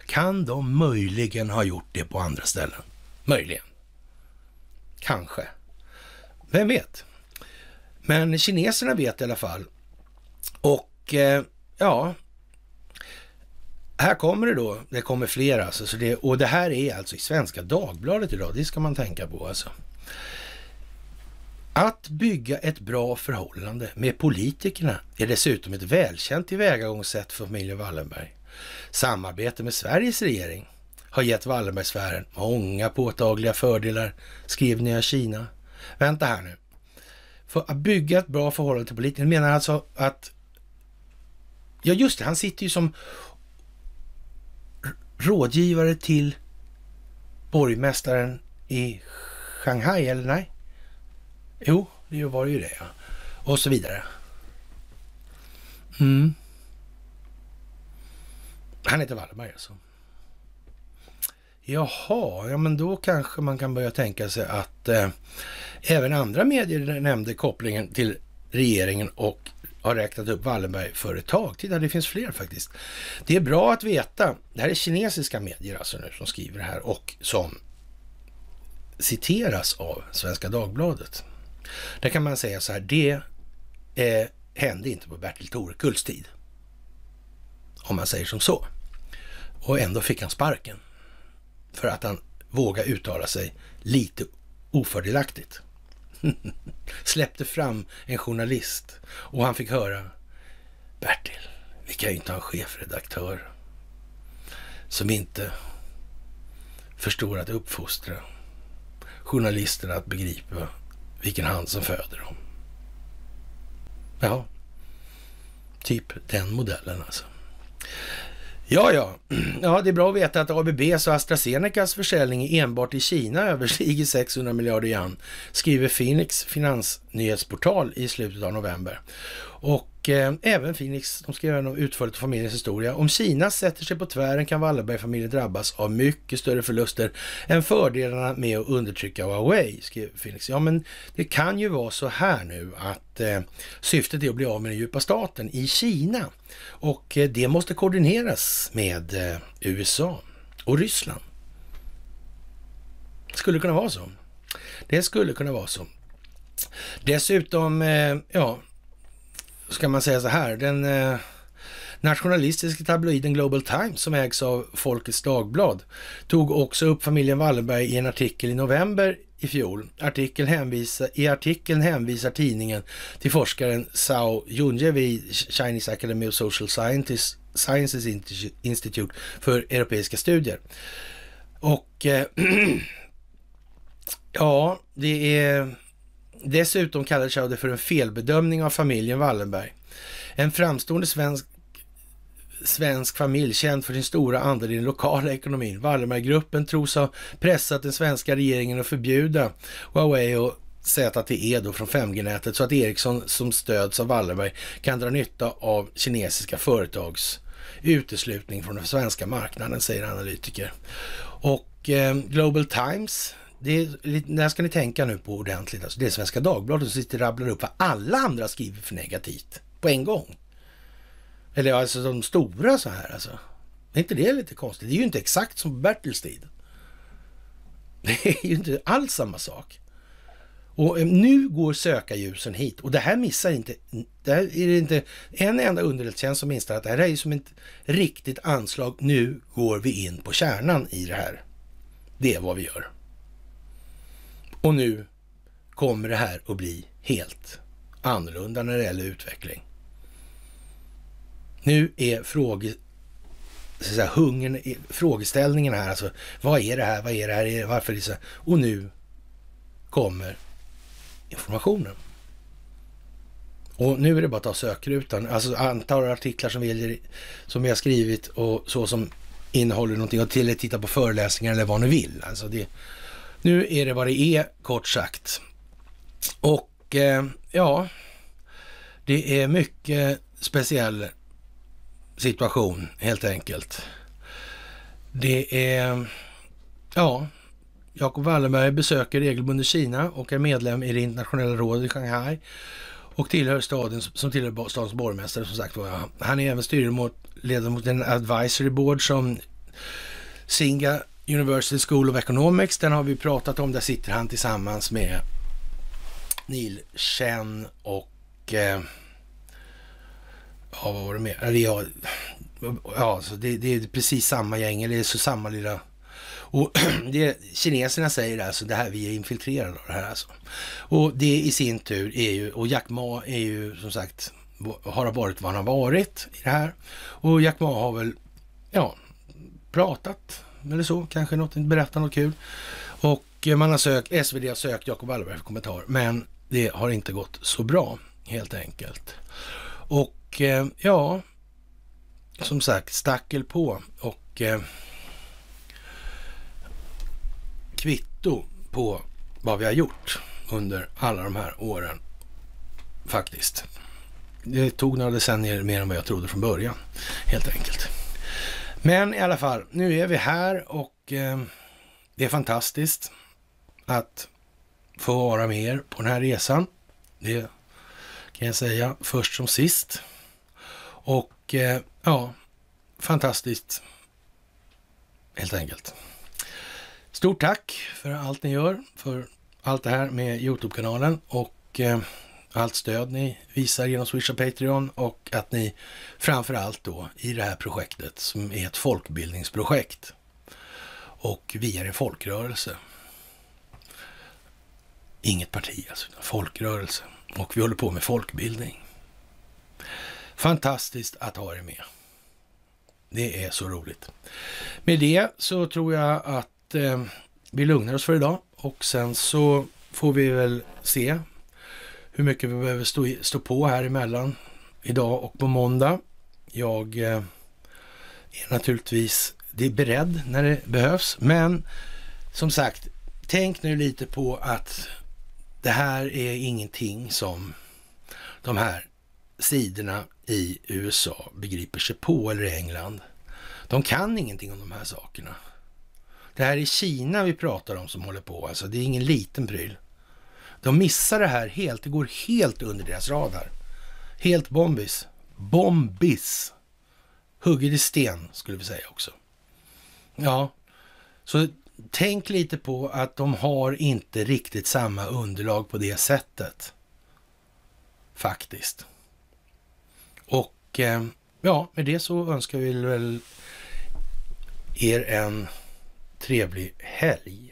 Kan de möjligen ha gjort det på andra ställen? Möjligen. Kanske. Vem vet? Men kineserna vet i alla fall. Och eh, ja, här kommer det då, det kommer fler alltså. Så det, och det här är alltså i Svenska Dagbladet idag, det ska man tänka på alltså. Att bygga ett bra förhållande med politikerna är dessutom ett välkänt tillvägagångssätt för familjen Wallenberg. Samarbete med Sveriges regering har gett Wallenbergsfären många påtagliga fördelar, skrev Nya Kina. Vänta här nu. För att bygga ett bra förhållande till politikerna menar alltså att... Ja, just det, han sitter ju som rådgivare till borgmästaren i Shanghai, eller nej? Jo, det var ju det ja. Och så vidare. Mm. Han heter Wallenberg alltså. Jaha, ja men då kanske man kan börja tänka sig att eh, även andra medier nämnde kopplingen till regeringen och har räknat upp Wallenberg-företag. Titta, det finns fler faktiskt. Det är bra att veta. Det här är kinesiska medier alltså nu som skriver det här och som citeras av Svenska Dagbladet. Där kan man säga så här, det eh, hände inte på Bertil Torekulls tid. Om man säger som så. Och ändå fick han sparken. För att han vågade uttala sig lite ofördelaktigt. släppte fram en journalist och han fick höra Bertil, vi kan ju inte ha en chefredaktör som inte förstår att uppfostra journalisterna att begripa vilken hand som föder dem. Ja, typ den modellen alltså. Ja, ja. ja, det är bra att veta att ABBs och AstraZenecas försäljning enbart i Kina överstiger 600 miljarder yuan, skriver Phoenix finansnyhetsportal i slutet av november. Och eh, även Phoenix, de ska göra något utförligt om familjens historia. Om Kina sätter sig på tvären kan Wallenbergfamiljen drabbas av mycket större förluster än fördelarna med att undertrycka Huawei, skrev Phoenix. Ja, men det kan ju vara så här nu att eh, syftet är att bli av med den djupa staten i Kina. Och eh, det måste koordineras med eh, USA och Ryssland. Skulle det kunna vara så. Det skulle kunna vara så. Dessutom, eh, ja, ska man säga så här, den eh, nationalistiska tabloiden Global Times som ägs av Folkets Dagblad tog också upp familjen Wallenberg i en artikel i november i fjol. Artikeln hänvisa, I artikeln hänvisar tidningen till forskaren Sao Junje vid Chinese Academy of Social Sciences, Sciences Institute för europeiska studier. Och eh, ja, det är Dessutom kallade Schauder för en felbedömning av familjen Wallenberg. En framstående svensk, svensk familj känd för sin stora andel i den lokala ekonomin. Wallenberggruppen tros ha pressat den svenska regeringen att förbjuda Huawei och ZTE då från 5G-nätet så att Ericsson som stöds av Wallenberg kan dra nytta av kinesiska företags uteslutning från den svenska marknaden, säger analytiker. Och eh, Global Times det, är, det här ska ni tänka nu på ordentligt. Alltså, det är Svenska Dagbladet som sitter och rabblar upp vad alla andra skriver för negativt på en gång. Eller alltså de stora så här alltså. Är inte det lite konstigt? Det är ju inte exakt som på Bertils tid. Det är ju inte alls samma sak. Och eh, nu går sökarljusen hit och det här missar inte, det här är det inte en enda underrättelsetjänst som missar att det här är som ett riktigt anslag. Nu går vi in på kärnan i det här. Det är vad vi gör. Och nu kommer det här att bli helt annorlunda när det gäller utveckling. Nu är fråge, så säga, hungern, frågeställningen här, alltså vad är det här, vad är det här, varför det så Och nu kommer informationen. Och nu är det bara att ta sökrutan, alltså antal artiklar som vi, som vi har skrivit och så som innehåller någonting och till och titta på föreläsningar eller vad ni vill. Alltså det, nu är det vad det är, kort sagt. Och eh, ja, det är mycket speciell situation helt enkelt. Det är, ja, Jacob Wallenberg besöker regelbundet Kina och är medlem i det internationella rådet i Shanghai och tillhör staden, som tillhör stadens borgmästare som sagt var. Han är även styrelseledamot i en advisory board som Singa University School of Economics, den har vi pratat om. Där sitter han tillsammans med Neil Chen och... Eh, ja, vad var det mer? Ja, ja så det, det, är precis samma gäng, eller så samma lilla... Och det, kineserna säger alltså, det här, vi är infiltrerade av det här alltså. Och det i sin tur är ju, och Jack Ma är ju som sagt, har varit vad han har varit i det här. Och Jack Ma har väl, ja, pratat eller så, kanske något, berätta något kul. Och eh, man har sökt, SvD har sökt Jacob Wallenberg för kommentar, men det har inte gått så bra helt enkelt. Och eh, ja, som sagt, stackel på och eh, kvitto på vad vi har gjort under alla de här åren faktiskt. Det tog några decennier mer än vad jag trodde från början helt enkelt. Men i alla fall, nu är vi här och eh, det är fantastiskt att få vara med er på den här resan. Det kan jag säga först som sist. Och eh, ja, fantastiskt helt enkelt. Stort tack för allt ni gör, för allt det här med Youtube-kanalen och eh, allt stöd ni visar genom Swish och Patreon och att ni framför allt då i det här projektet som är ett folkbildningsprojekt och via en folkrörelse. Inget parti alltså, utan folkrörelse. Och vi håller på med folkbildning. Fantastiskt att ha er med. Det är så roligt. Med det så tror jag att eh, vi lugnar oss för idag och sen så får vi väl se hur mycket vi behöver stå, stå på här emellan idag och på måndag. Jag eh, är naturligtvis det är beredd när det behövs, men som sagt, tänk nu lite på att det här är ingenting som de här sidorna i USA begriper sig på, eller i England. De kan ingenting om de här sakerna. Det här är Kina vi pratar om som håller på alltså. Det är ingen liten pryl. De missar det här helt. Det går helt under deras radar. Helt bombis. Bombis. Hugget i sten skulle vi säga också. Ja, så tänk lite på att de har inte riktigt samma underlag på det sättet. Faktiskt. Och eh, ja, med det så önskar vi väl er en trevlig helg.